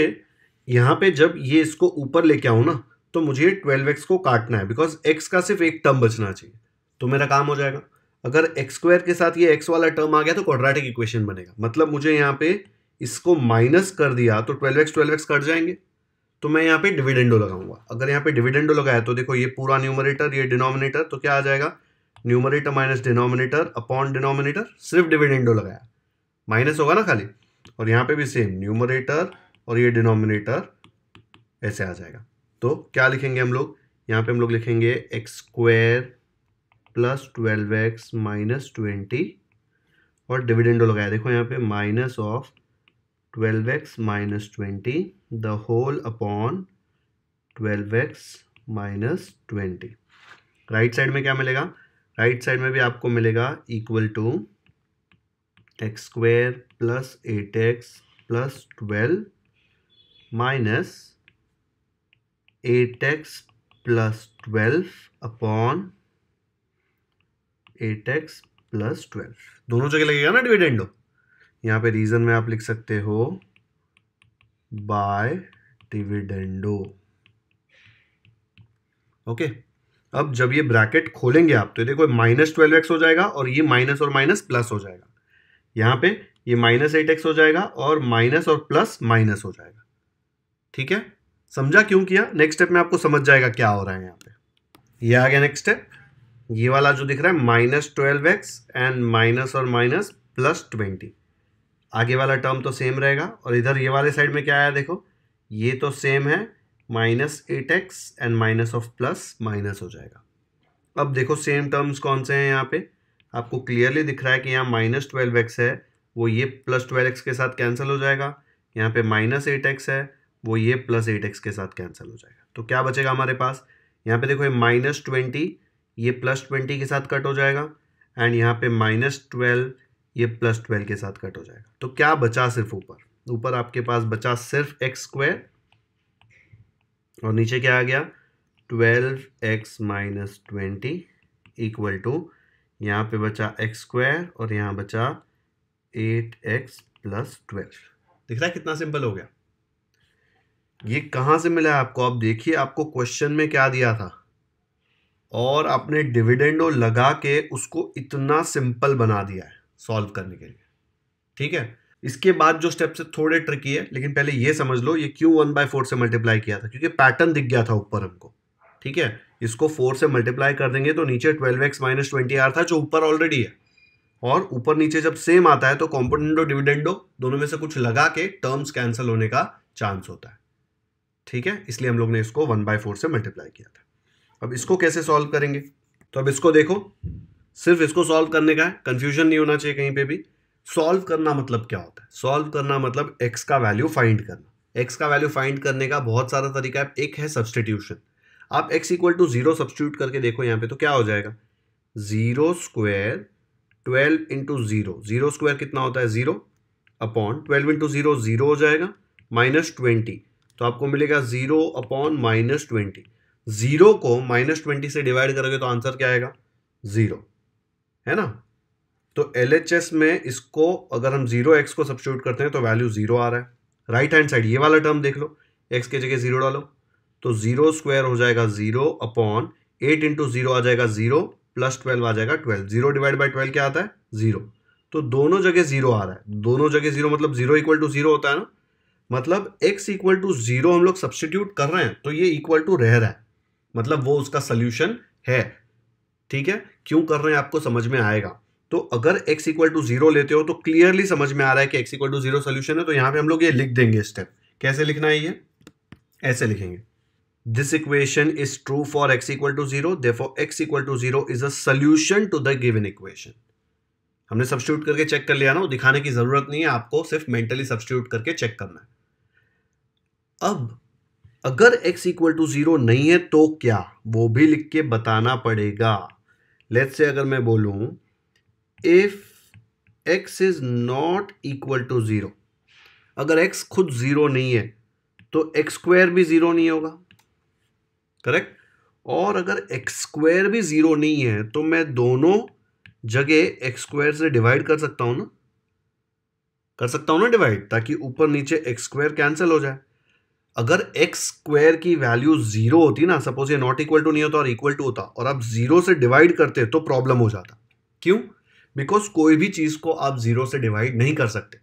[SPEAKER 1] यहाँ पे जब ये इसको ऊपर लेके आऊँ ना तो मुझे ट्वेल्व एक्स को काटना है बिकॉज एक्स का सिर्फ एक टर्म बचना चाहिए तो मेरा काम हो जाएगा अगर एक्स स्क्वायर के साथ ये एक्स वाला टर्म आ गया तो क्वाड्रेटिक इक्वेशन बनेगा मतलब मुझे यहाँ पे इसको माइनस कर दिया तो twelve x twelve x cut जाएंगे तो मैं यहाँ पे डिविडेंडो लगाऊंगा अगर यहाँ पे डिविडेंडो लगाया तो देखो ये पूरा न्यूमरेटर ये डिनोमिनेटर तो क्या आ जाएगा numerator minus denominator upon denominator सिर्फ डिविडेंडो लगाया माइनस होगा ना खाली और यहाँ पे भी सेम न्यूमरेटर और ये डिनोमिनेटर ऐसे आ जाएगा तो क्या लिखेंगे हम लोग यहाँ पे हम लोग लिखेंगे x square plus twelve x minus twenty और डिविडेंडो लगाया देखो यहाँ पे minus of twelve x minus twenty the whole upon twelve x minus twenty right side में क्या मिलेगा राइट साइड में भी आपको मिलेगा equal to x square plus eight x plus twelve minus eight x plus twelve upon eight x plus twelve दोनों जगह लगेगा ना डिविडेंडो यहाँ पे रीजन में आप लिख सकते हो बाय डिविडेंडो ओके okay. अब जब ये ब्रैकेट खोलेंगे आप तो देखो माइनस ट्वेल्व एक्स हो जाएगा और ये माइनस और माइनस प्लस हो जाएगा यहाँ पे ये माइनस एट एक्स हो जाएगा और माइनस और प्लस माइनस हो जाएगा ठीक है समझा क्यों किया नेक्स्ट स्टेप में आपको समझ जाएगा क्या हो रहा है यहाँ पे ये आ गया नेक्स्ट स्टेप ये वाला जो दिख रहा है minus twelve x and minus और माइनस प्लस ट्वेंटी आगे वाला टर्म तो सेम रहेगा और इधर ये वाले साइड में क्या आया देखो ये तो सेम है minus eight x and minus of plus minus हो जाएगा अब देखो सेम टर्म्स कौन से हैं यहाँ पे आपको क्लियरली दिख रहा है कि यहाँ माइनस ट्वेल्व एक्स है वो ये प्लस ट्वेल्व एक्स के साथ कैंसिल हो जाएगा यहाँ पे माइनस एट एक्स है वो ये प्लस एट एक्स के साथ कैंसिल हो जाएगा तो क्या बचेगा हमारे पास यहाँ पे देखो ये माइनस ट्वेंटी ये प्लस ट्वेंटी के साथ कट हो जाएगा एंड यहाँ पे माइनस ट्वेल्व ये प्लस ट्वेल्व के साथ कट हो जाएगा तो क्या बचा सिर्फ ऊपर ऊपर आपके पास बचा सिर्फ एक्स स्क्वायर और नीचे क्या आ गया twelve x minus twenty equal to यहाँ पे बचा एक्स स्क्वायर और यहाँ बचा एट एक्स प्लस ट्वेल्व दिख रहा है कितना सिंपल हो गया ये कहाँ से मिला है आपको आप देखिए आपको क्वेश्चन में क्या दिया था और आपने डिविडेंडो लगा के उसको इतना सिंपल बना दिया है सॉल्व करने के लिए ठीक है इसके बाद जो स्टेप्स है थोड़े ट्रिकी है लेकिन पहले ये समझ लो ये क्यों वन बाय फोर से मल्टीप्लाई किया था क्योंकि पैटर्न दिख गया था ऊपर हमको ठीक है इसको फोर से मल्टीप्लाई कर देंगे तो नीचे ट्वेल्व एक्स माइनस ट्वेंटी आर था जो ऊपर ऑलरेडी है और ऊपर नीचे जब सेम आता है तो कॉम्पोनेंडो डिविडेंडो दोनों में से कुछ लगा के टर्म्स कैंसिल होने का चांस होता है ठीक है इसलिए हम लोग ने इसको वन बाय फोर से मल्टीप्लाई किया था अब इसको कैसे सॉल्व करेंगे तो अब इसको देखो सिर्फ इसको सॉल्व करने का है कन्फ्यूजन नहीं होना चाहिए कहीं पे भी सॉल्व करना मतलब क्या होता है सॉल्व करना मतलब एक्स का वैल्यू फाइंड करना एक्स का वैल्यू फाइंड करने का बहुत सारा तरीका है एक है सब्सटीट्यूशन आप x equal to zero substitute करके देखो यहाँ पे तो क्या हो जाएगा zero square twelve into zero zero square कितना होता है zero upon twelve into zero zero हो जाएगा माइनस ट्वेंटी तो आपको मिलेगा zero upon minus twenty zero को माइनस ट्वेंटी से डिवाइड करोगे तो आंसर क्या आएगा जीरो है ना तो एल में इसको अगर हम जीरो एक्स को सब्सिट्यूट करते हैं तो वैल्यू जीरो आ रहा है राइट हैंड साइड ये वाला टर्म देख लो एक्स के जगह जीरो डालो तो जीरो स्क्वायर हो जाएगा zero upon eight into zero आ जाएगा जीरो प्लस ट्वेल्व आ जाएगा twelve zero divide by twelve क्या आता है जीरो तो दोनों जगह जीरो आ रहा है दोनों जगह जीरो मतलब जीरो इक्वल टू जीरो होता है ना मतलब एक्स इक्वल टू जीरो हम लोग सब्सटीट्यूट कर रहे हैं तो ये इक्वल टू रह रहा है मतलब वो उसका सोल्यूशन है ठीक है क्यों कर रहे हैं आपको समझ में आएगा तो अगर x इक्वल टू जीरो लेते हो तो क्लियरली समझ में आ रहा है कि x equal to zero solution है तो यहां पे हम लोग ये लिख देंगे स्टेप कैसे लिखना है ये ऐसे लिखेंगे this equation is true for x equal to zero therefore x equal to zero is a solution to the given equation हमने सब्सिट्यूट करके चेक कर लिया ना दिखाने की जरूरत नहीं है आपको सिर्फ मेंटली सब्सिट्यूट करके चेक करना है अब अगर x इक्वल टू जीरो नहीं है तो क्या वो भी लिख के बताना पड़ेगा लेट से अगर मैं बोलूं if x is not equal to zero अगर एक्स खुद ज़ीरो नहीं है तो एक्स स्क्वायर भी ज़ीरो नहीं होगा करेक्ट और अगर एक्स स्क्वायर भी ज़ीरो नहीं है तो मैं दोनों जगह एक्स स्क्वायर से डिवाइड कर सकता हूं ना कर सकता हूं ना डिवाइड ताकि ऊपर नीचे एक्स स्क्वायर कैंसिल हो जाए अगर एक्स स्क्वायर की वैल्यू ज़ीरो होती ना सपोज ये नॉट इक्वल टू नहीं होता और इक्वल टू होता और आप ज़ीरो से डिवाइड करते तो प्रॉब्लम हो जाता क्यों बिकॉज कोई भी चीज़ को आप जीरो से डिवाइड नहीं कर सकते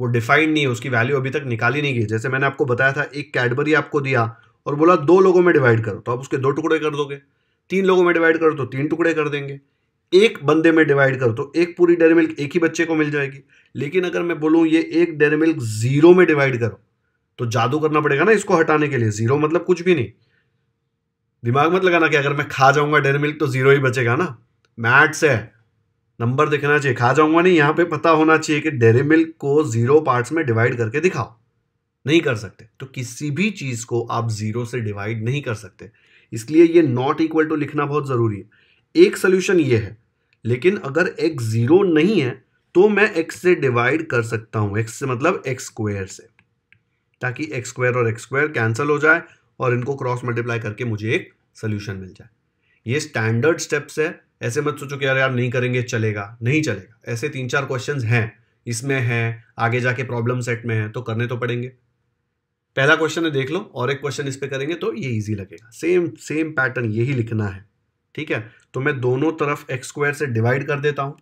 [SPEAKER 1] वो डिफाइंड नहीं है उसकी वैल्यू अभी तक निकाली नहीं गई जैसे मैंने आपको बताया था एक कैडबरी आपको दिया और बोला दो लोगों में डिवाइड करो तो आप उसके दो टुकड़े कर दोगे तीन लोगों में डिवाइड करो तो तीन टुकड़े कर देंगे एक बंदे में डिवाइड करो तो एक पूरी डेरी मिल्क एक ही बच्चे को मिल जाएगी लेकिन अगर मैं बोलूँ ये एक डेरी मिल्क जीरो में डिवाइड करो तो जादू करना पड़ेगा ना इसको हटाने के लिए जीरो मतलब कुछ भी नहीं दिमाग मत लगाना कि अगर मैं खा जाऊंगा डेरी मिल्क तो जीरो ही बचेगा ना मैट्स है नंबर दिखना चाहिए खा जाऊंगा नहीं यहाँ पे पता होना चाहिए कि डेरी मिल्क को जीरो पार्ट्स में डिवाइड करके दिखाओ नहीं कर सकते तो किसी भी चीज़ को आप जीरो से डिवाइड नहीं कर सकते इसलिए ये नॉट इक्वल टू लिखना बहुत ज़रूरी है एक सोल्यूशन ये है लेकिन अगर एक्स ज़ीरो नहीं है तो मैं एक्स से डिवाइड कर सकता हूँ एक्स से मतलब एक्स स्क्वायर से ताकि एक्स स्क्वायर और एक्स स्क्वायर कैंसिल हो जाए और इनको क्रॉस मल्टीप्लाई करके मुझे एक सोल्यूशन मिल जाए ये स्टैंडर्ड स्टेप्स है ऐसे मत सोचो कि यार यार नहीं करेंगे चलेगा नहीं चलेगा ऐसे तीन चार क्वेश्चंस हैं इसमें हैं आगे जाके प्रॉब्लम सेट में है तो करने तो पड़ेंगे पहला क्वेश्चन है देख लो और एक क्वेश्चन इस पर करेंगे तो ये ईजी लगेगा सेम सेम पैटर्न यही लिखना है ठीक है तो मैं दोनों तरफ एक्स से डिवाइड कर देता हूँ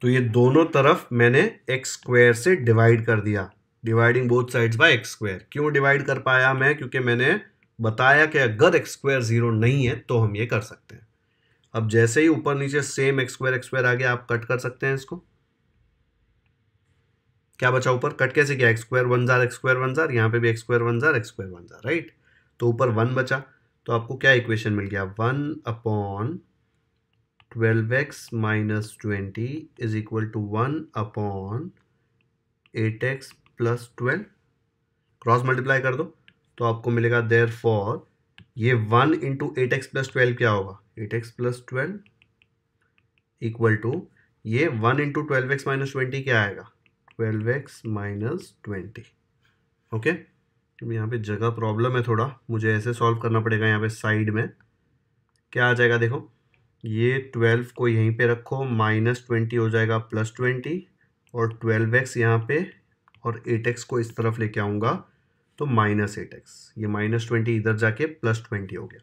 [SPEAKER 1] तो ये दोनों तरफ मैंने एक्स स्क्वायर से डिवाइड कर दिया dividing both sides by x square क्यों डिवाइड कर पाया मैं क्योंकि मैंने बताया कि अगर एक्स स्क्वायर जीरो नहीं है तो हम ये कर सकते हैं अब जैसे ही ऊपर नीचे same x square x square आ गया आप कट कर सकते हैं इसको क्या बचा ऊपर कट कैसे किया एक्स स्क्वायर वन जार एक्स स्क्वायर वन जार यहाँ पे भी एक्स स्क्वायर वन जार एक्स स्क्वायर वन जार राइट तो ऊपर वन बचा तो आपको क्या इक्वेशन मिल गया one upon twelve x minus twenty is equal to one upon eight x plus twelve cross multiply कर दो तो आपको मिलेगा देयर फॉर ये one into eight x plus twelve क्या होगा eight x plus twelve equal to ये one into twelve x minus twenty क्या आएगा twelve x minus twenty okay यहाँ पे जगह प्रॉब्लम है थोड़ा मुझे ऐसे सॉल्व करना पड़ेगा यहाँ पे साइड में क्या आ जाएगा देखो ये ट्वेल्व को यहीं पे रखो माइनस ट्वेंटी हो जाएगा प्लस ट्वेंटी और ट्वेल्व एक्स यहाँ पे और एट एक्स को इस तरफ लेके आऊँगा तो माइनस एट एक्स ये माइनस ट्वेंटी इधर जाके प्लस ट्वेंटी हो गया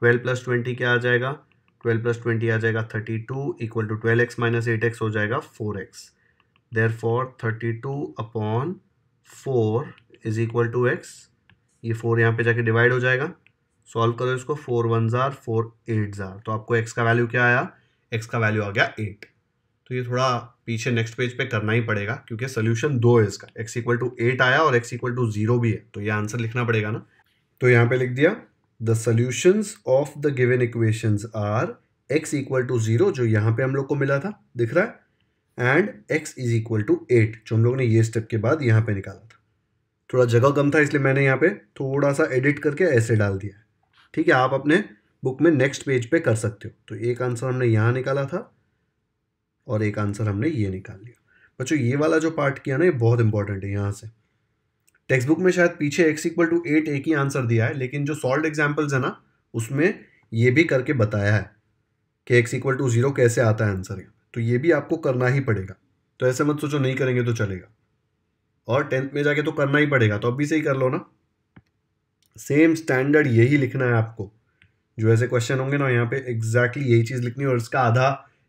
[SPEAKER 1] ट्वेल्व प्लस ट्वेंटी क्या आ जाएगा ट्वेल्व प्लस ट्वेंटी आ जाएगा thirty two equal to twelve x minus eight x हो जाएगा four x therefore thirty two upon four is equal to x ये फोर यहाँ पे जाके डिवाइड हो जाएगा सॉल्व करो इसको फोर वन ज़ार फोर एट ज़ार तो आपको एक्स का वैल्यू क्या आया एक्स का वैल्यू आ गया एट तो ये थोड़ा पीछे नेक्स्ट पेज पे करना ही पड़ेगा क्योंकि सोल्यूशन दो है इसका एक्स इक्वल टू एट आया और एक्स इक्वल टू जीरो भी है तो ये आंसर लिखना पड़ेगा ना तो यहाँ पे लिख दिया the solutions of the given equation are x equal to zero जो यहाँ पे हम लोग को मिला था दिख रहा है and x is equal to eight जो हम लोग ने ये स्टेप के बाद यहाँ पे निकाला था थोड़ा जगह कम था इसलिए मैंने यहाँ पे थोड़ा सा एडिट करके ऐसे डाल दिया ठीक है आप अपने बुक में नेक्स्ट पेज पे कर सकते हो तो एक आंसर हमने यहाँ निकाला था और एक आंसर हमने ये निकाल लिया बच्चों ये वाला जो पार्ट किया ना ये बहुत इंपॉर्टेंट है यहाँ से टेक्स्ट बुक में शायद पीछे एक्स इक्वल टू एट एक ही आंसर दिया है लेकिन जो सॉल्व एग्जाम्पल्स है ना उसमें ये भी करके बताया है कि एक्स इक्वल टू ज़ीरो कैसे आता है आंसर यहाँ तो ये भी आपको करना ही पड़ेगा तो ऐसे मत सोचो नहीं करेंगे तो चलेगा और टेंथ में जाके तो करना ही पड़ेगा तो अभी से ही कर लो ना सेम स्टैंडर्ड यही लिखना है आपको जो ऐसे क्वेश्चन होंगे ना यहाँ पे एग्जैक्टली exactly यही चीज़ लिखनी है और इसका आधा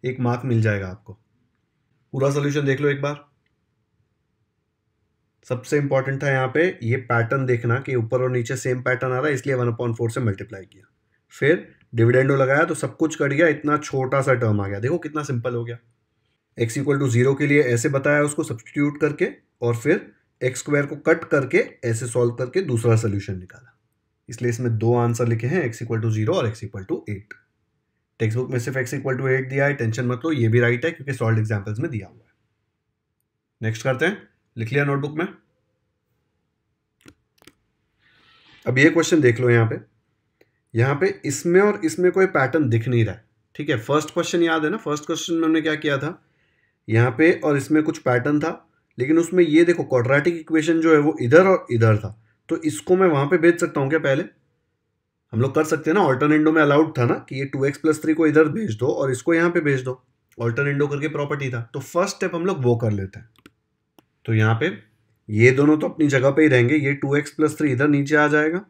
[SPEAKER 1] एक मार्क मिल जाएगा आपको पूरा सोल्यूशन देख लो एक बार सबसे इंपॉर्टेंट था यहाँ पे ये पैटर्न देखना कि ऊपर और नीचे सेम पैटर्न आ रहा है इसलिए वन पॉइंट फोर से मल्टीप्लाई किया फिर डिविडेंडो लगाया तो सब कुछ कट गया इतना छोटा सा टर्म आ गया देखो कितना सिंपल हो गया एक्स इक्वल टू जीरो के लिए ऐसे बताया उसको सब्सटीट्यूट करके और फिर एक्स स्क्वायर को कट करके ऐसे सॉल्व करके दूसरा सोल्यूशन निकाला इसलिए इसमें दो आंसर लिखे हैं एक्स इक्वल टू जीरो और x equal to eight textbook में सिर्फ एक्स इक्वल टू एट दिया है टेंशन मत लो ये भी राइट है क्योंकि सॉल्ड एग्जाम्पल्स में दिया हुआ है नेक्स्ट करते हैं लिख लिया नोटबुक में अब ये क्वेश्चन देख लो यहाँ पे यहाँ पे इसमें और इसमें कोई पैटर्न दिख नहीं रहा है ठीक है फर्स्ट क्वेश्चन याद है ना फर्स्ट क्वेश्चन में हमने क्या किया था यहाँ पे और इसमें कुछ पैटर्न था लेकिन उसमें ये देखो क्वाड्रेटिक इक्वेशन जो है वो इधर और इधर था तो इसको मैं वहाँ पे भेज सकता हूँ क्या पहले हम लोग कर सकते हैं ना ऑल्टरनेंडो में अलाउड था ना कि ये टू एक्स प्लस थ्री को इधर भेज दो और इसको यहाँ पे भेज दो ऑल्टरनेंडो करके प्रॉपर्टी था तो फर्स्ट स्टेप हम लोग वो कर लेते हैं तो यहाँ पे ये दोनों तो अपनी जगह पे ही रहेंगे ये टू एक्स प्लस थ्री इधर नीचे आ जाएगा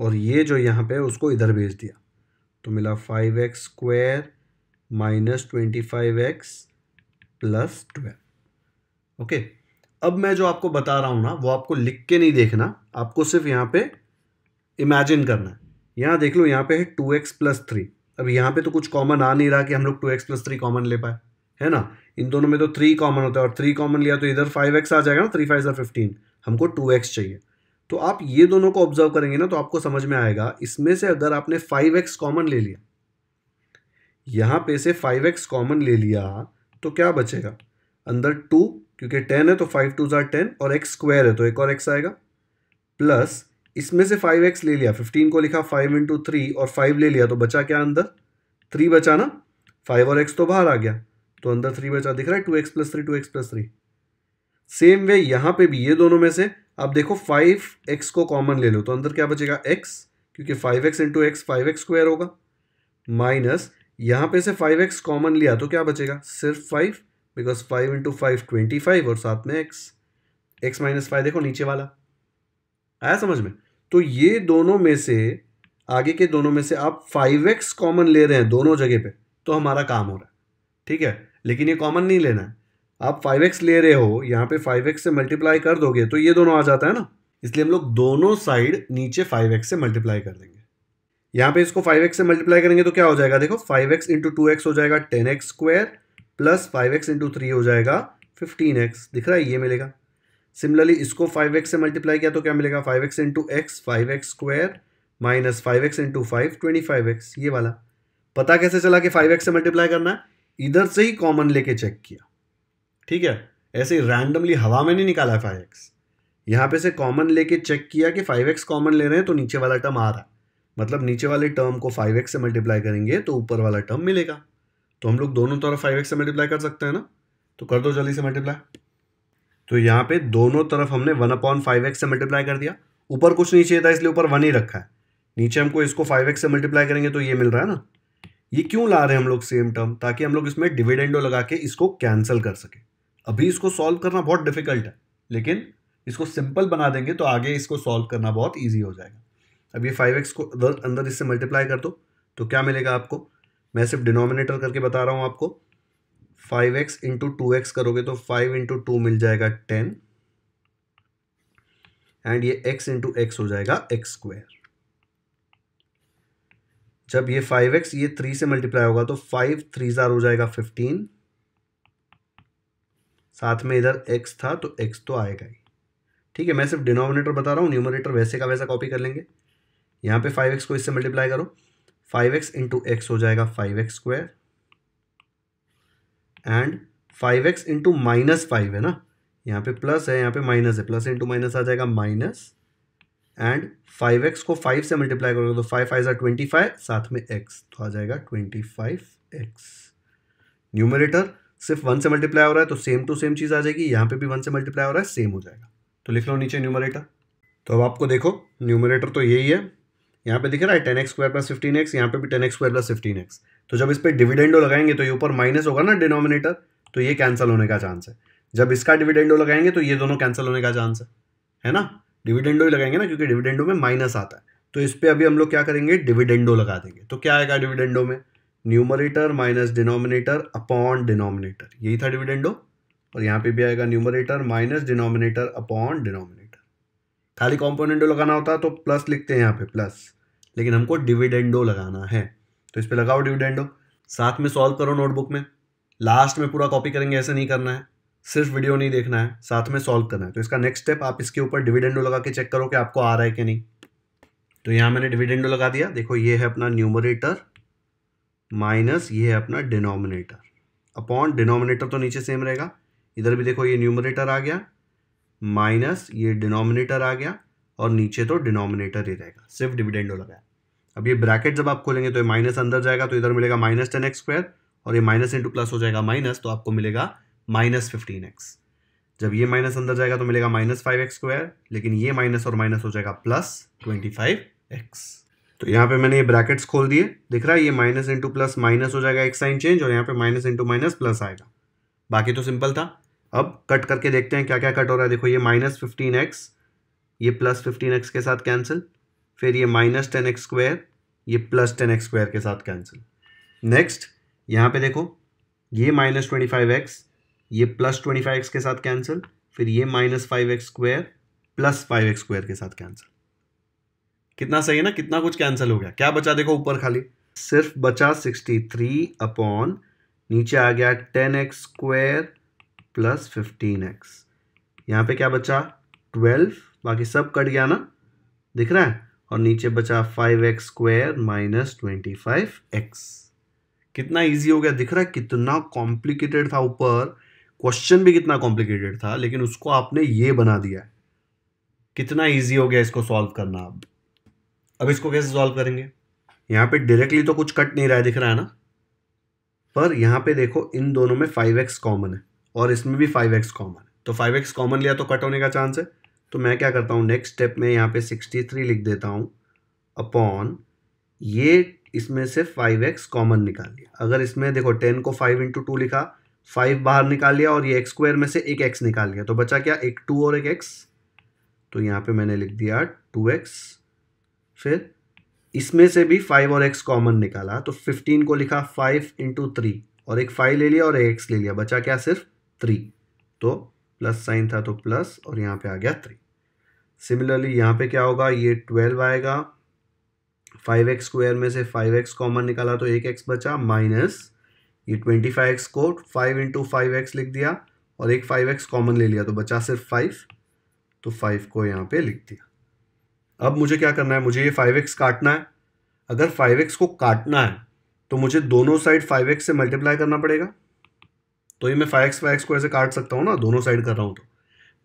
[SPEAKER 1] और ये जो यहाँ पे उसको इधर भेज दिया तो मिला five x square minus twenty five x plus twelve okay अब मैं जो आपको बता रहा हूं ना वो आपको लिख के नहीं देखना आपको सिर्फ यहाँ पे इमेजिन करना है यहां देख लो यहाँ पे है टू एक्स प्लस थ्री अब यहाँ पे तो कुछ कॉमन आ नहीं रहा कि हम लोग two x plus three common ले पाए है ना इन दोनों में तो थ्री कॉमन होता है और थ्री कॉमन लिया तो इधर फाइव एक्स आ जाएगा ना थ्री फाइव ज़र फिफ्टीन हमको टू एक्स चाहिए तो आप ये दोनों को ऑब्जर्व करेंगे ना तो आपको समझ में आएगा इसमें से अगर आपने फाइव एक्स कॉमन ले लिया यहां पे से फाइव एक्स कॉमन ले लिया तो क्या बचेगा अंदर टू क्योंकि टेन है तो फाइव टू ज़ार टेन और एक्स स्क्वायर है तो एक और एक्स आएगा प्लस इसमें से फाइव एक्स ले लिया फिफ्टीन को लिखा फाइव इंटू थ्री और फाइव ले लिया तो बचा क्या अंदर थ्री बचा ना फाइव और एक्स तो बाहर आ गया तो अंदर थ्री बचा दिख रहा है two x plus three two x plus three same way यहाँ पे भी ये दोनों में से आप देखो फाइव एक्स को कॉमन ले लो तो अंदर क्या बचेगा एक्स क्योंकि five x into x five x square होगा माइनस यहाँ पे से फाइव एक्स कॉमन लिया तो क्या बचेगा सिर्फ five because five into five twenty five और साथ में एक्स एक्स माइनस फाइव देखो नीचे वाला आया समझ में तो ये दोनों में से आगे के दोनों में से आप फाइव एक्स कॉमन ले रहे हैं दोनों जगह पे तो हमारा काम हो रहा है ठीक है लेकिन ये कॉमन नहीं लेना है आप फाइव एक्स ले रहे हो यहाँ पे फाइव एक्स से मल्टीप्लाई कर दोगे तो ये दोनों आ जाता है ना इसलिए हम लोग दोनों साइड नीचे फाइव एक्स से मल्टीप्लाई कर देंगे यहाँ पे इसको फाइव एक्स से मल्टीप्लाई करेंगे तो क्या हो जाएगा देखो five x into two x हो जाएगा ten x square plus five x into three हो जाएगा फिफ्टीन एक्स दिख रहा है ये मिलेगा सिमिलरली इसको फाइव एक्स से मल्टीप्लाई किया तो क्या मिलेगा five x into x five x square minus five x into five twenty five x ये वाला पता कैसे चला कि फाइव एक्स से मल्टीप्लाई करना है इधर से ही कॉमन लेके चेक किया ठीक है ऐसे ही रैंडमली हवा में नहीं निकाला है फाइव एक्स यहाँ पे से कॉमन लेके चेक किया कि फाइव एक्स कॉमन ले रहे हैं तो नीचे वाला टर्म आ रहा है मतलब नीचे वाले टर्म को फाइव एक्स से मल्टीप्लाई करेंगे तो ऊपर वाला टर्म मिलेगा तो हम लोग दोनों तरफ फाइव एक्स से मल्टीप्लाई कर सकते हैं ना तो कर दो जल्दी से मल्टीप्लाई तो यहाँ पे दोनों तरफ हमने वन अपॉन फाइव एक्स से मल्टीप्लाई कर दिया ऊपर कुछ नहीं चाहिए था इसलिए ऊपर वन ही रखा है नीचे हमको इसको फाइव एक्स से मल्टीप्लाई करेंगे तो ये मिल रहा है ना ये क्यों ला रहे हैं हम लोग सेम टर्म ताकि हम लोग इसमें डिविडेंडो लगा के इसको कैंसिल कर सके अभी इसको सॉल्व करना बहुत डिफिकल्ट है लेकिन इसको सिंपल बना देंगे तो आगे इसको सॉल्व करना बहुत ईजी हो जाएगा अब ये फाइव एक्स को अंदर इससे मल्टीप्लाई कर दो तो क्या मिलेगा आपको मैं सिर्फ डिनोमिनेटर करके बता रहा हूँ आपको five x into two x करोगे तो फाइव इंटू टू मिल जाएगा टेन एंड ये एक्स इंटू एक्स हो जाएगा एक्स स्क्वायर जब ये फाइव एक्स ये थ्री से मल्टीप्लाई होगा तो फाइव थ्री जार हो जाएगा फिफ्टीन साथ में इधर एक्स था तो एक्स तो आएगा ही ठीक है मैं सिर्फ डिनोमिनेटर बता रहा हूँ न्यूमरेटर वैसे का वैसा कॉपी कर लेंगे यहाँ पे फाइव एक्स को इससे मल्टीप्लाई करो फाइव एक्स इंटू एक्स हो जाएगा five x square and five x into minus five है ना यहाँ पे प्लस है यहाँ पे माइनस है प्लस इंटू माइनस आ जाएगा माइनस एंड फाइव एक्स को फाइव से मल्टीप्लाई करोगे तो फाइव फाइव ट्वेंटी फाइव साथ में एक्स तो आ जाएगा ट्वेंटी फाइव एक्स न्यूमरेटर सिर्फ वन से मल्टीप्लाई हो रहा है तो सेम टू सेम चीज़ आ जाएगी यहाँ पे भी वन से मल्टीप्लाई हो रहा है सेम हो जाएगा तो लिख लो नीचे न्यूमरेटर तो अब आपको देखो न्यूमरेटर तो यही है यहाँ पे दिख रहा है ten x square plus fifteen x यहाँ पे भी ten x square plus fifteen x तो जब इस पर डिविडेंडो लगाएंगे तो ये ऊपर माइनस होगा ना डिनोमिनेटर तो ये कैंसिल होने का चांस है जब इसका डिविडेंडो लगाएंगे तो ये दोनों कैंसिल होने का चांस है है ना डिविडेंडो ही लगाएंगे ना क्योंकि डिविडेंडो में माइनस आता है तो इस पर अभी हम लोग क्या करेंगे डिविडेंडो लगा देंगे तो क्या आएगा डिविडेंडो में numerator minus denominator upon denominator यही था डिविडेंडो और यहाँ पे भी आएगा numerator minus denominator upon denominator खाली कॉम्पोनेंडो लगाना होता तो प्लस लिखते हैं यहाँ पे प्लस लेकिन हमको डिविडेंडो लगाना है तो इस पर लगाओ डिविडेंडो साथ में सॉल्व करो नोटबुक में लास्ट में पूरा कॉपी करेंगे ऐसा नहीं करना है सिर्फ वीडियो नहीं देखना है साथ में सॉल्व करना है तो इसका नेक्स्ट स्टेप आप इसके ऊपर डिविडेंडो लगा के चेक करो कि आपको आ रहा है कि नहीं तो यहाँ मैंने डिविडेंडो लगा दिया देखो ये है अपना न्यूमरेटर माइनस ये है अपना डिनोमिनेटर अपॉन डिनोमिनेटर तो नीचे सेम रहेगा इधर भी देखो ये न्यूमरेटर आ गया माइनस ये डिनोमिनेटर आ गया और नीचे तो डिनोमिनेटर ही रहेगा सिर्फ डिविडेंडो लगाया अब ये ब्रैकेट जब आप खोलेंगे तो ये माइनस अंदर जाएगा तो इधर मिलेगा माइनस टेन एक्स स्क्वायर और ये माइनस इंटू प्लस हो जाएगा माइनस तो आपको मिलेगा माइनस फिफ्टीन एक्स जब ये माइनस अंदर जाएगा तो मिलेगा माइनस फाइव एक्स स्क्वायर लेकिन ये माइनस और माइनस हो जाएगा प्लस ट्वेंटी फाइव एक्स तो यहाँ पे मैंने ये ब्रैकेट्स खोल दिए दिख रहा है ये माइनस इंटू प्लस माइनस हो जाएगा एक साइन चेंज और यहाँ पे माइनस इंटू माइनस प्लस आएगा बाकी तो सिंपल था अब कट करके देखते हैं क्या क्या कट हो रहा है देखो ये माइनस फिफ्टीन एक्स ये प्लस फिफ्टीन एक्स के साथ कैंसिल फिर ये माइनस टेन एक्स स्क्वायर ये प्लस टेन एक्स स्क्वायर के साथ कैंसिल नेक्स्ट यहाँ पे देखो ये माइनस ट्वेंटी फाइव एक्स ये प्लस ट्वेंटी फाइव एक्स के साथ कैंसिल फिर ये minus five x square plus five x square के साथ कैंसिल कितना सही है ना कितना कुछ कैंसिल हो गया क्या बचा देखो ऊपर खाली सिर्फ बचा सिक्सटी थ्री अपॉन नीचे आ गया ten x square plus fifteen x यहाँ पर क्या बचा ट्वेल्व बाकी सब कट गया ना दिख रहा है और नीचे बचा five x square minus twenty five x कितना इजी हो गया दिख रहा है कितना कॉम्प्लिकेटेड था ऊपर क्वेश्चन भी कितना कॉम्प्लिकेटेड था लेकिन उसको आपने ये बना दिया कितना इजी हो गया इसको सॉल्व करना अब अब इसको कैसे सॉल्व करेंगे यहाँ पे डायरेक्टली तो कुछ कट नहीं रहा है दिख रहा है ना पर यहाँ पे देखो इन दोनों में फाइव एक्स कॉमन है और इसमें भी फाइव एक्स कॉमन तो फाइव एक्स कॉमन लिया तो कट होने का चांस है तो मैं क्या करता हूँ नेक्स्ट स्टेप में यहाँ पे सिक्सटी थ्री लिख देता हूँ अपॉन ये इसमें से फाइव एक्स कॉमन निकाल लिया अगर इसमें देखो टेन को फाइव इंटू टू लिखा फाइव बाहर निकाल लिया और ये एक्स स्क्वायर में से एक एक्स निकाल लिया तो बचा क्या एक टू और एक एक्स तो यहाँ पे मैंने लिख दिया टू एक्स फिर इसमें से भी फाइव और एक्स कॉमन निकाला तो फिफ्टीन को लिखा फाइव इंटू थ्री और एक फाइव ले लिया और एक एक्स ले लिया बचा क्या सिर्फ थ्री तो प्लस साइन था तो प्लस और यहाँ पे आ गया थ्री सिमिलरली यहाँ पे क्या होगा ये ट्वेल्व आएगा फाइव एक्स स्क्वायर में से फाइव एक्स कॉमन निकाला तो एक एक्स बचा माइनस ये ट्वेंटी फाइव एक्स को फाइव इंटू फाइव एक्स लिख दिया और एक फाइव एक्स कॉमन ले लिया तो बचा सिर्फ फाइव तो फाइव को यहाँ पे लिख दिया अब मुझे क्या करना है मुझे ये फाइव एक्स काटना है अगर फाइव एक्स को काटना है तो मुझे दोनों साइड फाइव एक्स से मल्टीप्लाई करना पड़ेगा तो ये मैं फाइव एक्स फाइव एक्स को ऐसे काट सकता हूँ ना दोनों साइड कर रहा हूँ तो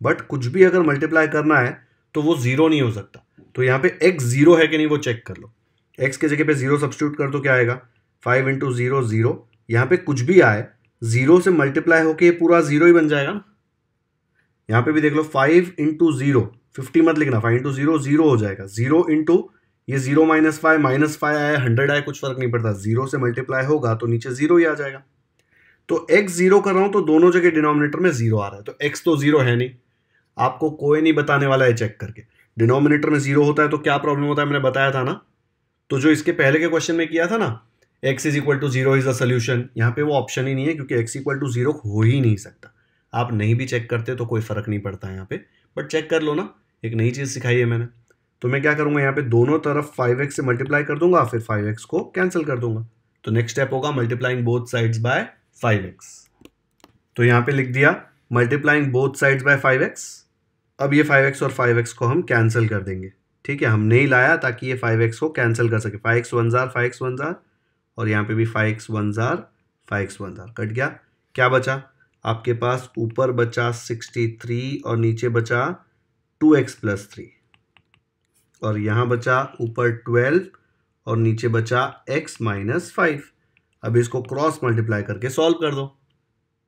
[SPEAKER 1] बट कुछ भी अगर मल्टीप्लाई करना है तो वो ज़ीरो नहीं हो सकता तो यहाँ पे एक्स ज़ीरो है कि नहीं वो चेक कर लो एक्स के जगह पे ज़ीरो सब्सिट्यूट कर तो क्या आएगा फाइव इंटू ज़ीरो ज़ीरो यहाँ पे कुछ भी आए ज़ीरो से मल्टीप्लाई होके पूरा ज़ीरो ही बन जाएगा ना यहाँ पे भी देख लो फाइव इंटू ज़ीरो फिफ्टी मत लिखना फाइव इंटू ज़ीरो ज़ीरो हो जाएगा ज़ीरो इंटू ये zero minus five minus five आया हंड्रेड आया कुछ फ़र्क नहीं पड़ता ज़ीरो से मल्टीप्लाई होगा तो नीचे ज़ीरो ही आ जाएगा तो एक्स जीरो कर रहा हूं तो दोनों जगह डिनोमिनेटर में जीरो आ रहा है तो एक्स तो जीरो है नहीं आपको कोई नहीं बताने वाला है चेक करके डिनोमिनेटर में जीरो होता है तो क्या प्रॉब्लम होता है मैंने बताया था ना तो जो इसके पहले के क्वेश्चन में किया था ना x is equal to zero is a solution यहाँ पे वो ऑप्शन ही नहीं है क्योंकि एक्स इक्वल टू जीरो हो ही नहीं सकता आप नहीं भी चेक करते तो कोई फर्क नहीं पड़ता है यहाँ पे बट चेक कर लो ना एक नई चीज़ सिखाई है मैंने तो मैं क्या करूंगा यहाँ पे दोनों तरफ फाइव एक्स से मल्टीप्लाई कर दूंगा फिर फाइव एक्स को कैंसिल कर दूंगा तो नेक्स्ट स्टेप होगा multiplying both sides by five x तो यहाँ पे लिख दिया multiplying both sides by five x अब ये फाइव एक्स और फाइव एक्स को हम कैंसिल कर देंगे ठीक है हमने नहीं लाया ताकि ये फाइव एक्स को कैंसिल कर सके five x one are five x one are और यहाँ पे भी five x one are five x one are cut गया क्या बचा आपके पास ऊपर बचा सिक्सटी थ्री और नीचे बचा टू एक्स प्लस थ्री और यहाँ बचा ऊपर ट्वेल्व और नीचे बचा एक्स माइनस फाइव अब इसको क्रॉस मल्टीप्लाई करके सॉल्व कर दो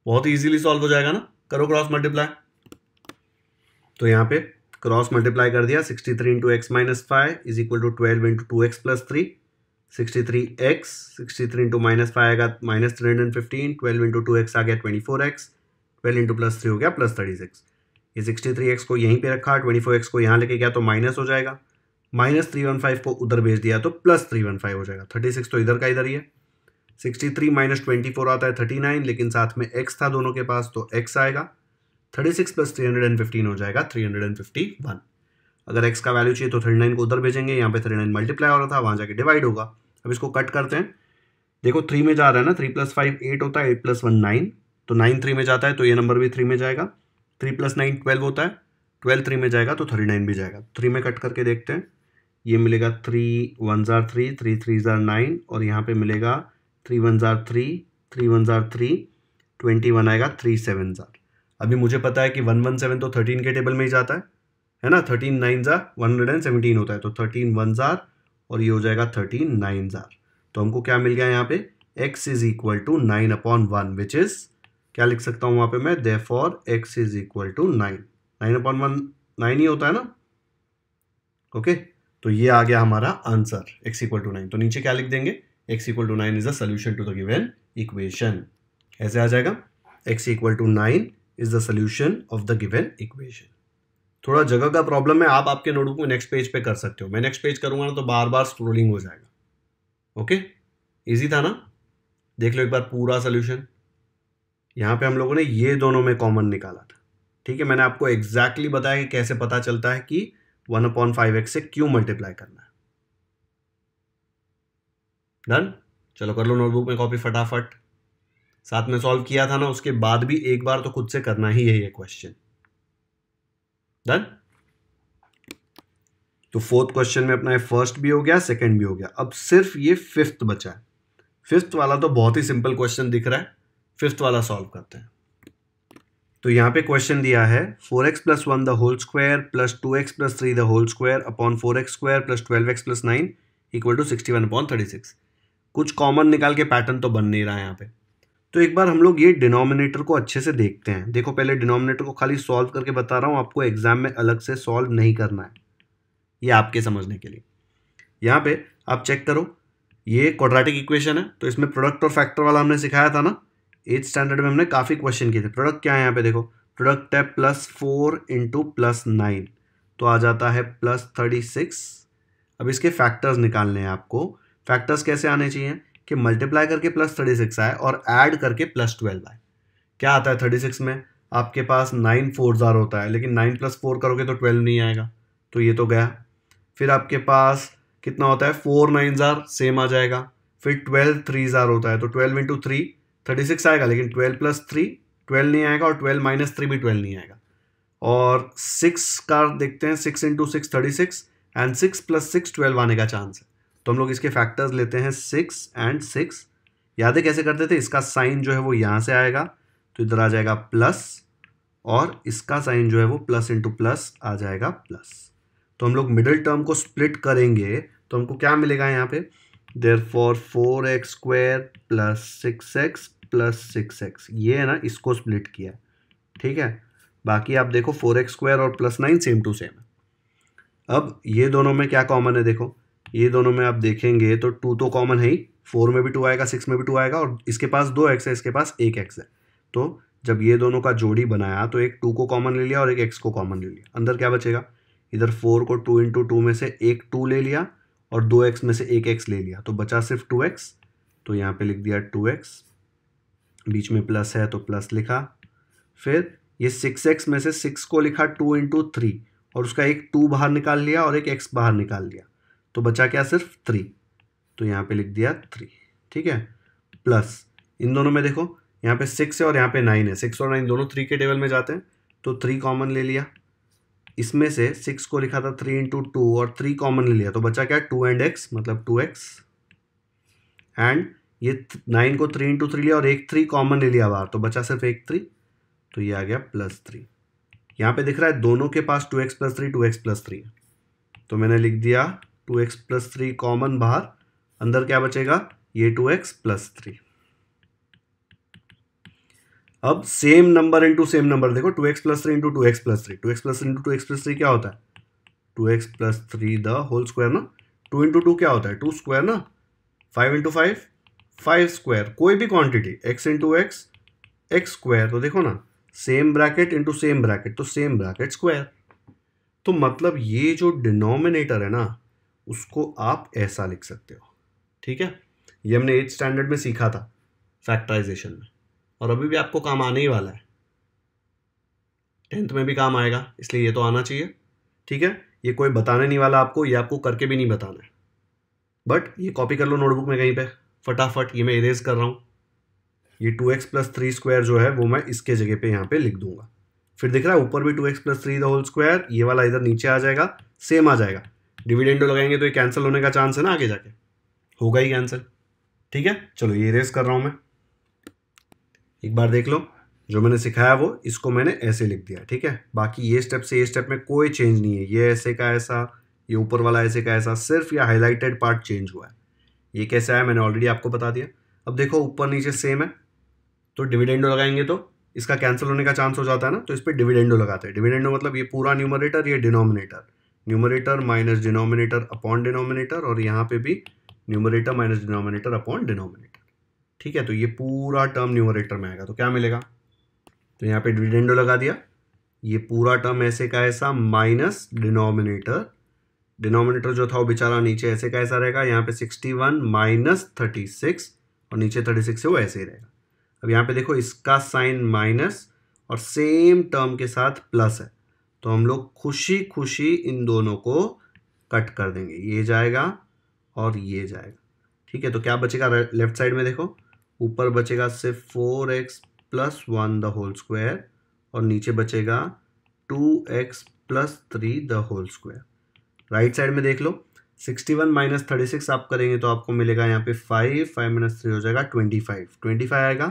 [SPEAKER 1] बहुत इजीली सॉल्व हो जाएगा ना करो क्रॉस मल्टीप्लाई तो यहाँ पे क्रॉस मल्टीप्लाई कर दिया 63 three into x minus five is equal to twelve into two x plus three sixty three x sixty three into minus five आएगा minus three hundred fifteen twelve into two x आ गया twenty four x twelve into plus three हो गया plus thirty six ये sixty three x को यहीं पे रखा ट्वेंटी फोर एक्स को यहाँ लेके गया तो माइनस हो जाएगा माइनस थ्री वन फाइव को उधर भेज दिया तो प्लस थ्री वन फाइव हो जाएगा थर्टी सिक्स तो इधर का इधर ही है sixty three minus twenty four आता है थर्टी नाइन लेकिन साथ में एक्स था दोनों के पास तो एक्स आएगा thirty six plus three hundred and fifteen हो जाएगा three hundred and fifty one अगर एक्स का वैल्यू चाहिए तो थर्टी नाइन को उधर भेजेंगे यहाँ पे थर्टी नाइन मल्टीप्लाई हो रहा था वहाँ जाके डिवाइड होगा अब इसको कट करते हैं देखो थ्री में जा रहा है ना थ्री प्लस फाइव एट होता है एट प्लस वन नाइन तो नाइन थ्री में जाता है तो ये नंबर भी थ्री में जाएगा थ्री प्लस नाइन ट्वेल्व होता है ट्वेल्व थ्री में जाएगा तो थर्टी नाइन भी जाएगा थ्री में कट करके देखते हैं ये मिलेगा three one are three three three are nine और यहाँ पे मिलेगा three one are three three one are three twenty one आएगा थ्री सेवन ज़ार अभी मुझे पता है कि वन वन सेवन तो थर्टीन के टेबल में ही जाता है है ना thirteen nine are one hundred and seventeen होता है तो थर्टीन वन ज़ार और ये हो जाएगा थर्टीन नाइन ज़ार तो हमको क्या मिल गया यहाँ पे x is equal to nine upon one which is क्या लिख सकता हूँ वहाँ पे मैं therefore x is equal to nine nine upon one nine ही होता है ना ओके okay? तो ये आ गया हमारा answer x equal to nine तो नीचे क्या लिख देंगे x equal to 9 is the solution to the given equation. ऐसे आ जाएगा x equal to 9 is the solution of the given equation. थोड़ा जगह का प्रॉब्लम है आप आपके नोटबुक में नेक्स्ट पेज पे कर सकते हो मैं नेक्स्ट पेज करूंगा ना तो बार बार स्क्रोलिंग हो जाएगा ओके इजी था ना देख लो एक बार पूरा सोल्यूशन यहाँ पे हम लोगों ने ये दोनों में कॉमन निकाला था ठीक है मैंने आपको एग्जैक्टली exactly बताया कि कैसे पता चलता है कि वन अपॉइंट फाइव एक्स से क्यों मल्टीप्लाई करना है डन चलो कर लो नोटबुक में कॉपी फटाफट साथ में सॉल्व किया था ना उसके बाद भी एक बार तो खुद से करना ही है ये क्वेश्चन डन तो फोर्थ क्वेश्चन में अपना फर्स्ट भी हो गया सेकंड भी हो गया अब सिर्फ ये फिफ्थ बचा है फिफ्थ वाला तो बहुत ही सिंपल क्वेश्चन दिख रहा है फिफ्थ वाला सॉल्व करते हैं तो यहां पे क्वेश्चन दिया है four x plus one the whole square plus two x plus three the whole square upon four x square plus twelve x plus nine equal to sixty one upon thirty six कुछ common निकाल के pattern तो बन नहीं रहा है यहाँ पे तो एक बार हम लोग ये डिनोमिनेटर को अच्छे से देखते हैं देखो पहले डिनोमिनेटर को खाली सॉल्व करके बता रहा हूँ आपको एग्जाम में अलग से सॉल्व नहीं करना है ये आपके समझने के लिए यहाँ पे आप चेक करो ये क्वाड्रेटिक इक्वेशन है तो इसमें प्रोडक्ट और फैक्टर वाला हमने सिखाया था ना एथ स्टैंडर्ड में हमने काफ़ी क्वेश्चन किए थे प्रोडक्ट क्या है यहाँ पे देखो प्रोडक्ट है plus four into plus nine तो आ जाता है प्लस थर्टी सिक्स अब इसके फैक्टर्स निकालने हैं आपको फैक्टर्स कैसे आने चाहिए कि मल्टीप्लाई करके प्लस थर्टी सिक्स आए और ऐड करके प्लस ट्वेल्व आए क्या आता है थर्टी सिक्स में आपके पास नाइन फोर ज़ार होता है लेकिन नाइन प्लस फोर करोगे तो ट्वेल्व नहीं आएगा तो ये तो गया फिर आपके पास कितना होता है फोर नाइन ज़ार सेम आ जाएगा फिर ट्वेल्व थ्री ज़ार होता है तो twelve into three thirty six आएगा लेकिन ट्वेल्व प्लस थ्री ट्वेल्व नहीं आएगा और ट्वेल्व माइनस थ्री भी ट्वेल्व नहीं आएगा और सिक्स का देखते हैं six into six thirty six and six plus six twelve आने का चांस है तो हम लोग इसके फैक्टर्स लेते हैं सिक्स एंड सिक्स यादें कैसे करते थे इसका साइन जो है वो यहाँ से आएगा तो इधर आ जाएगा प्लस और इसका साइन जो है वो प्लस इंटू प्लस आ जाएगा प्लस तो हम लोग मिडिल टर्म को स्प्लिट करेंगे तो हमको क्या मिलेगा यहाँ पे therefore four x square plus six x plus six x ये है ना इसको स्प्लिट किया ठीक है बाकी आप देखो फोर एक्स स्क्वायर और plus nine same to same अब ये दोनों में क्या कॉमन है देखो ये दोनों में आप देखेंगे तो टू तो कॉमन है ही फोर में भी टू आएगा सिक्स में भी टू आएगा और इसके पास दो एक्स है इसके पास एक एक्स है तो जब ये दोनों का जोड़ी बनाया तो एक टू को कॉमन ले लिया और एक एक्स को कॉमन ले लिया अंदर क्या बचेगा इधर फोर को टू इंटू टू में से एक टू ले लिया और दो एक्स में से एक एक्स ले लिया तो बचा सिर्फ टू एक्स तो यहाँ पे लिख दिया टू एक्स बीच में प्लस है तो प्लस लिखा फिर ये सिक्स एक्स में से सिक्स को लिखा टू इंटू थ्री और उसका एक टू बाहर निकाल लिया और एक एक्स बाहर निकाल लिया तो बचा क्या सिर्फ थ्री तो यहाँ पे लिख दिया थ्री ठीक है प्लस इन दोनों में देखो यहाँ पे सिक्स है और यहाँ पे नाइन है सिक्स और नाइन दोनों थ्री के टेबल में जाते हैं तो थ्री कॉमन ले लिया इसमें से सिक्स को लिखा था थ्री इंटू टू और थ्री कॉमन ले लिया तो बचा क्या टू एंड एक्स मतलब टू एक्स एंड ये नाइन को थ्री इंटू थ्री लिया और एक थ्री कॉमन ले लिया बाहर तो बचा सिर्फ एक थ्री तो ये आ गया प्लस थ्री यहाँ पे दिख रहा है दोनों के पास two x plus three two x plus three तो मैंने लिख दिया two x plus three common बाहर अंदर क्या बचेगा ये टू एक्स प्लस थ्री अब same number into same number देखो two x plus three into two x plus three two x plus into two x plus three क्या होता है two x plus three the whole square ना two into two क्या होता है two square ना five into five five square कोई भी quantity x into x x square तो देखो ना same bracket into same bracket तो सेम ब्रैकेट स्क्वायर तो मतलब ये जो डिनोमिनेटर है ना उसको आप ऐसा लिख सकते हो ठीक है ये हमने एट स्टैंडर्ड में सीखा था फैक्टराइजेशन में और अभी भी आपको काम आने ही वाला है टेंथ में भी काम आएगा इसलिए ये तो आना चाहिए ठीक है ये कोई बताने नहीं वाला आपको ये आपको करके भी नहीं बताना है बट ये कॉपी कर लो नोटबुक में कहीं पे फटाफट ये मैं इरेज कर रहा हूँ ये two x plus three square जो है वो मैं इसके जगह पे यहाँ पे लिख दूंगा फिर दिख रहा है ऊपर भी two x plus three the whole square ये वाला इधर नीचे आ जाएगा सेम आ जाएगा डिविडेंडो लगाएंगे तो ये कैंसिल होने का चांस है ना आगे जाके होगा ही कैंसिल ठीक है चलो ये रेस कर रहा हूँ मैं एक बार देख लो जो मैंने सिखाया वो इसको मैंने ऐसे लिख दिया ठीक है बाकी ये स्टेप से ये स्टेप में कोई चेंज नहीं है ये ऐसे का ऐसा ये ऊपर वाला ऐसे का ऐसा सिर्फ ये हाईलाइटेड पार्ट चेंज हुआ है ये कैसे आया मैंने ऑलरेडी आपको बता दिया अब देखो ऊपर नीचे सेम है तो डिविडेंडो लगाएंगे तो इसका कैंसिल होने का चांस हो जाता है ना तो इस पर डिविडेंडो लगाते हैं डिविडेंडो मतलब ये पूरा न्यूमरेटर ये denominator numerator minus denominator upon denominator और यहाँ पे भी numerator minus denominator upon denominator ठीक है तो ये पूरा टर्म न्यूमरेटर में आएगा तो क्या मिलेगा तो यहाँ पे डिविडेंडो लगा दिया ये पूरा टर्म ऐसे का ऐसा माइनस डिनोमिनेटर डिनोमिनेटर जो था वो बेचारा नीचे ऐसे का ऐसा रहेगा यहाँ पे sixty one minus thirty six और नीचे थर्टी सिक्स है वो ऐसे ही रहेगा अब यहाँ पे देखो इसका साइन माइनस और सेम टर्म के साथ प्लस है तो हम लोग खुशी खुशी इन दोनों को कट कर देंगे ये जाएगा और ये जाएगा ठीक है तो क्या बचेगा लेफ्ट साइड में देखो ऊपर बचेगा सिर्फ four x plus one the whole square और नीचे बचेगा two x plus three the whole square right side में देख लो sixty one minus thirty six आप करेंगे तो आपको मिलेगा यहाँ पे फाइव फाइव माइनस थ्री हो जाएगा ट्वेंटी फाइव ट्वेंटी फाइव आएगा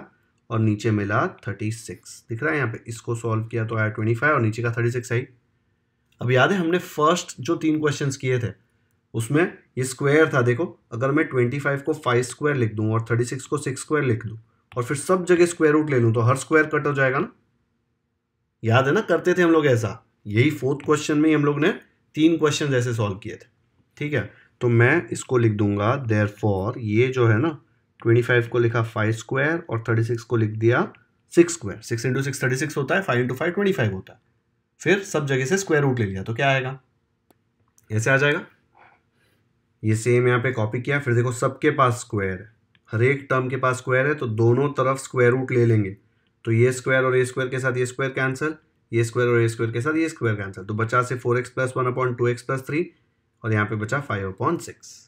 [SPEAKER 1] और नीचे मिला थर्टी सिक्स दिख रहा है यहाँ पे इसको सॉल्व किया तो आया ट्वेंटी फाइव और नीचे का थर्टी सिक्स आई अब याद है हमने फर्स्ट जो तीन क्वेश्चन किए थे उसमें ये स्क्वायर था देखो अगर मैं ट्वेंटी फाइव को फाइव स्क्वायर लिख दूँ और थर्टी सिक्स को सिक्स स्क्वायर लिख दूँ और फिर सब जगह स्क्वायर रूट ले लूँ तो हर स्क्वायर कट हो जाएगा ना याद है ना करते थे हम लोग ऐसा यही फोर्थ क्वेश्चन में ही हम लोग ने तीन क्वेश्चन ऐसे सॉल्व किए थे ठीक है तो मैं इसको लिख दूंगा देर ये जो है ना 25 को लिखा फाइव स्क्वायर और 36 को लिख दिया six square six into six thirty six होता है five into five twenty five होता है फिर सब जगह से स्क्वायर रूट ले लिया तो क्या आएगा ऐसे आ जाएगा ये सेम यहाँ पे कॉपी किया फिर देखो सबके पास स्क्वायर है हर एक टर्म के पास स्क्वायर है तो दोनों तरफ स्क्वायर रूट ले लेंगे तो ये स्क्वायर और ये स्क्वायर के साथ ये स्क्वायर कैंसिल ये स्क्वायर और ए स्क्वायर के साथ ये स्क्वायर कैंसिल तो बचा से four x plus one upon two x plus three और यहाँ पे बचा फाइव अपॉइंट सिक्स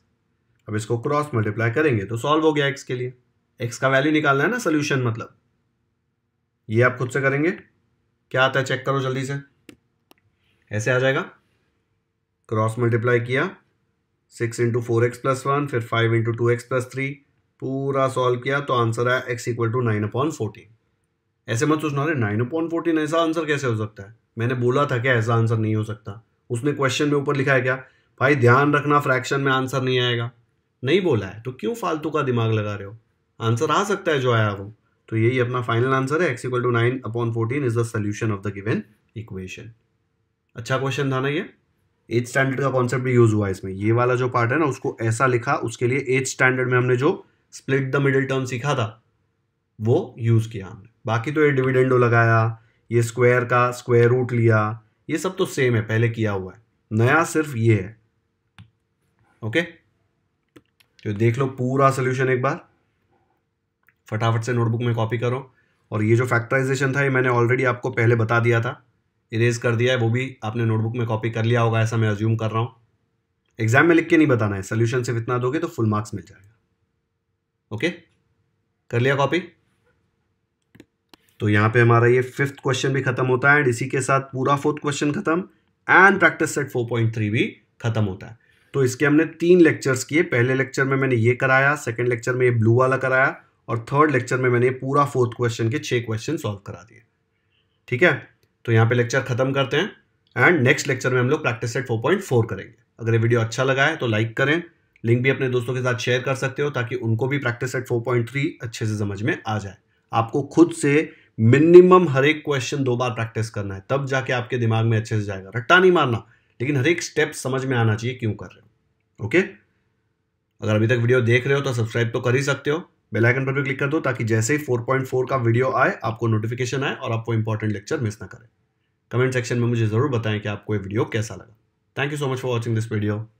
[SPEAKER 1] अब इसको क्रॉस मल्टीप्लाई करेंगे तो सॉल्व हो गया एक्स के लिए एक्स का वैल्यू निकालना है ना सोल्यूशन मतलब ये आप खुद से करेंगे क्या आता है चेक करो जल्दी से ऐसे आ जाएगा क्रॉस मल्टीप्लाई किया six into four x plus one फिर five into two x plus three पूरा सॉल्व किया तो आंसर आया x equal to nine upon fourteen ऐसे मत सोचना अरे नाइन अपॉन फोर्टीन ऐसा आंसर कैसे हो सकता है मैंने बोला था क्या ऐसा आंसर नहीं हो सकता उसने क्वेश्चन में ऊपर लिखा है क्या भाई ध्यान रखना फ्रैक्शन में आंसर नहीं आएगा नहीं बोला है तो क्यों फालतू का दिमाग लगा रहे हो आंसर आ सकता है जो आया वो तो यही अपना फाइनल आंसर है x equal to nine upon fourteen is the solution of the given equation अच्छा क्वेश्चन था ना ये एथ स्टैंडर्ड का कॉन्सेप्ट भी यूज हुआ इसमें ये वाला जो पार्ट है ना उसको ऐसा लिखा उसके लिए एथ स्टैंडर्ड में हमने जो स्प्लिट द मिडिल टर्म सीखा था वो यूज़ किया हमने बाकी तो ये डिविडेंडो लगाया ये स्क्वायर का स्क्वायर रूट लिया ये सब तो सेम है पहले किया हुआ है नया सिर्फ ये है ओके okay? तो देख लो पूरा सोल्यूशन एक बार फटाफट से नोटबुक में कॉपी करो और ये जो फैक्टराइजेशन था ये मैंने ऑलरेडी आपको पहले बता दिया था इरेज कर दिया है वो भी आपने नोटबुक में कॉपी कर लिया होगा ऐसा मैं अज्यूम कर रहा हूँ एग्जाम में लिख के नहीं बताना है सोल्यूशन सिर्फ इतना दोगे तो फुल मार्क्स मिल जाएगा ओके कर लिया कॉपी तो यहाँ पे हमारा ये फिफ्थ क्वेश्चन भी खत्म होता है एंड इसी के साथ पूरा फोर्थ क्वेश्चन खत्म एंड प्रैक्टिस सेट 4.3 भी खत्म होता है तो इसके हमने तीन लेक्चर्स किए पहले लेक्चर में मैंने ये कराया सेकेंड लेक्चर में ये ब्लू वाला कराया और थर्ड लेक्चर में मैंने पूरा फोर्थ क्वेश्चन के छः क्वेश्चन सॉल्व करा दिए ठीक है तो यहाँ पे लेक्चर खत्म करते हैं एंड नेक्स्ट लेक्चर में हम लोग प्रैक्टिस सेट 4.4 करेंगे अगर ये वीडियो अच्छा लगा है तो लाइक करें लिंक भी अपने दोस्तों के साथ शेयर कर सकते हो ताकि उनको भी प्रैक्टिस सेट 4.3 अच्छे से समझ में आ जाए आपको खुद से मिनिमम हर एक क्वेश्चन दो बार प्रैक्टिस करना है तब जाके आपके दिमाग में अच्छे से जाएगा रट्टा नहीं मारना लेकिन हर एक स्टेप समझ में आना चाहिए क्यों कर रहे हो ओके अगर अभी तक वीडियो देख रहे हो तो सब्सक्राइब तो कर ही सकते हो बेल आइकन पर भी क्लिक कर दो ताकि जैसे ही 4.4 का वीडियो आए आपको नोटिफिकेशन आए और आपको इंपॉर्टेंट लेक्चर मिस ना करें कमेंट सेक्शन में मुझे ज़रूर बताएं कि आपको ये वीडियो कैसा लगा thank you so much for watching this video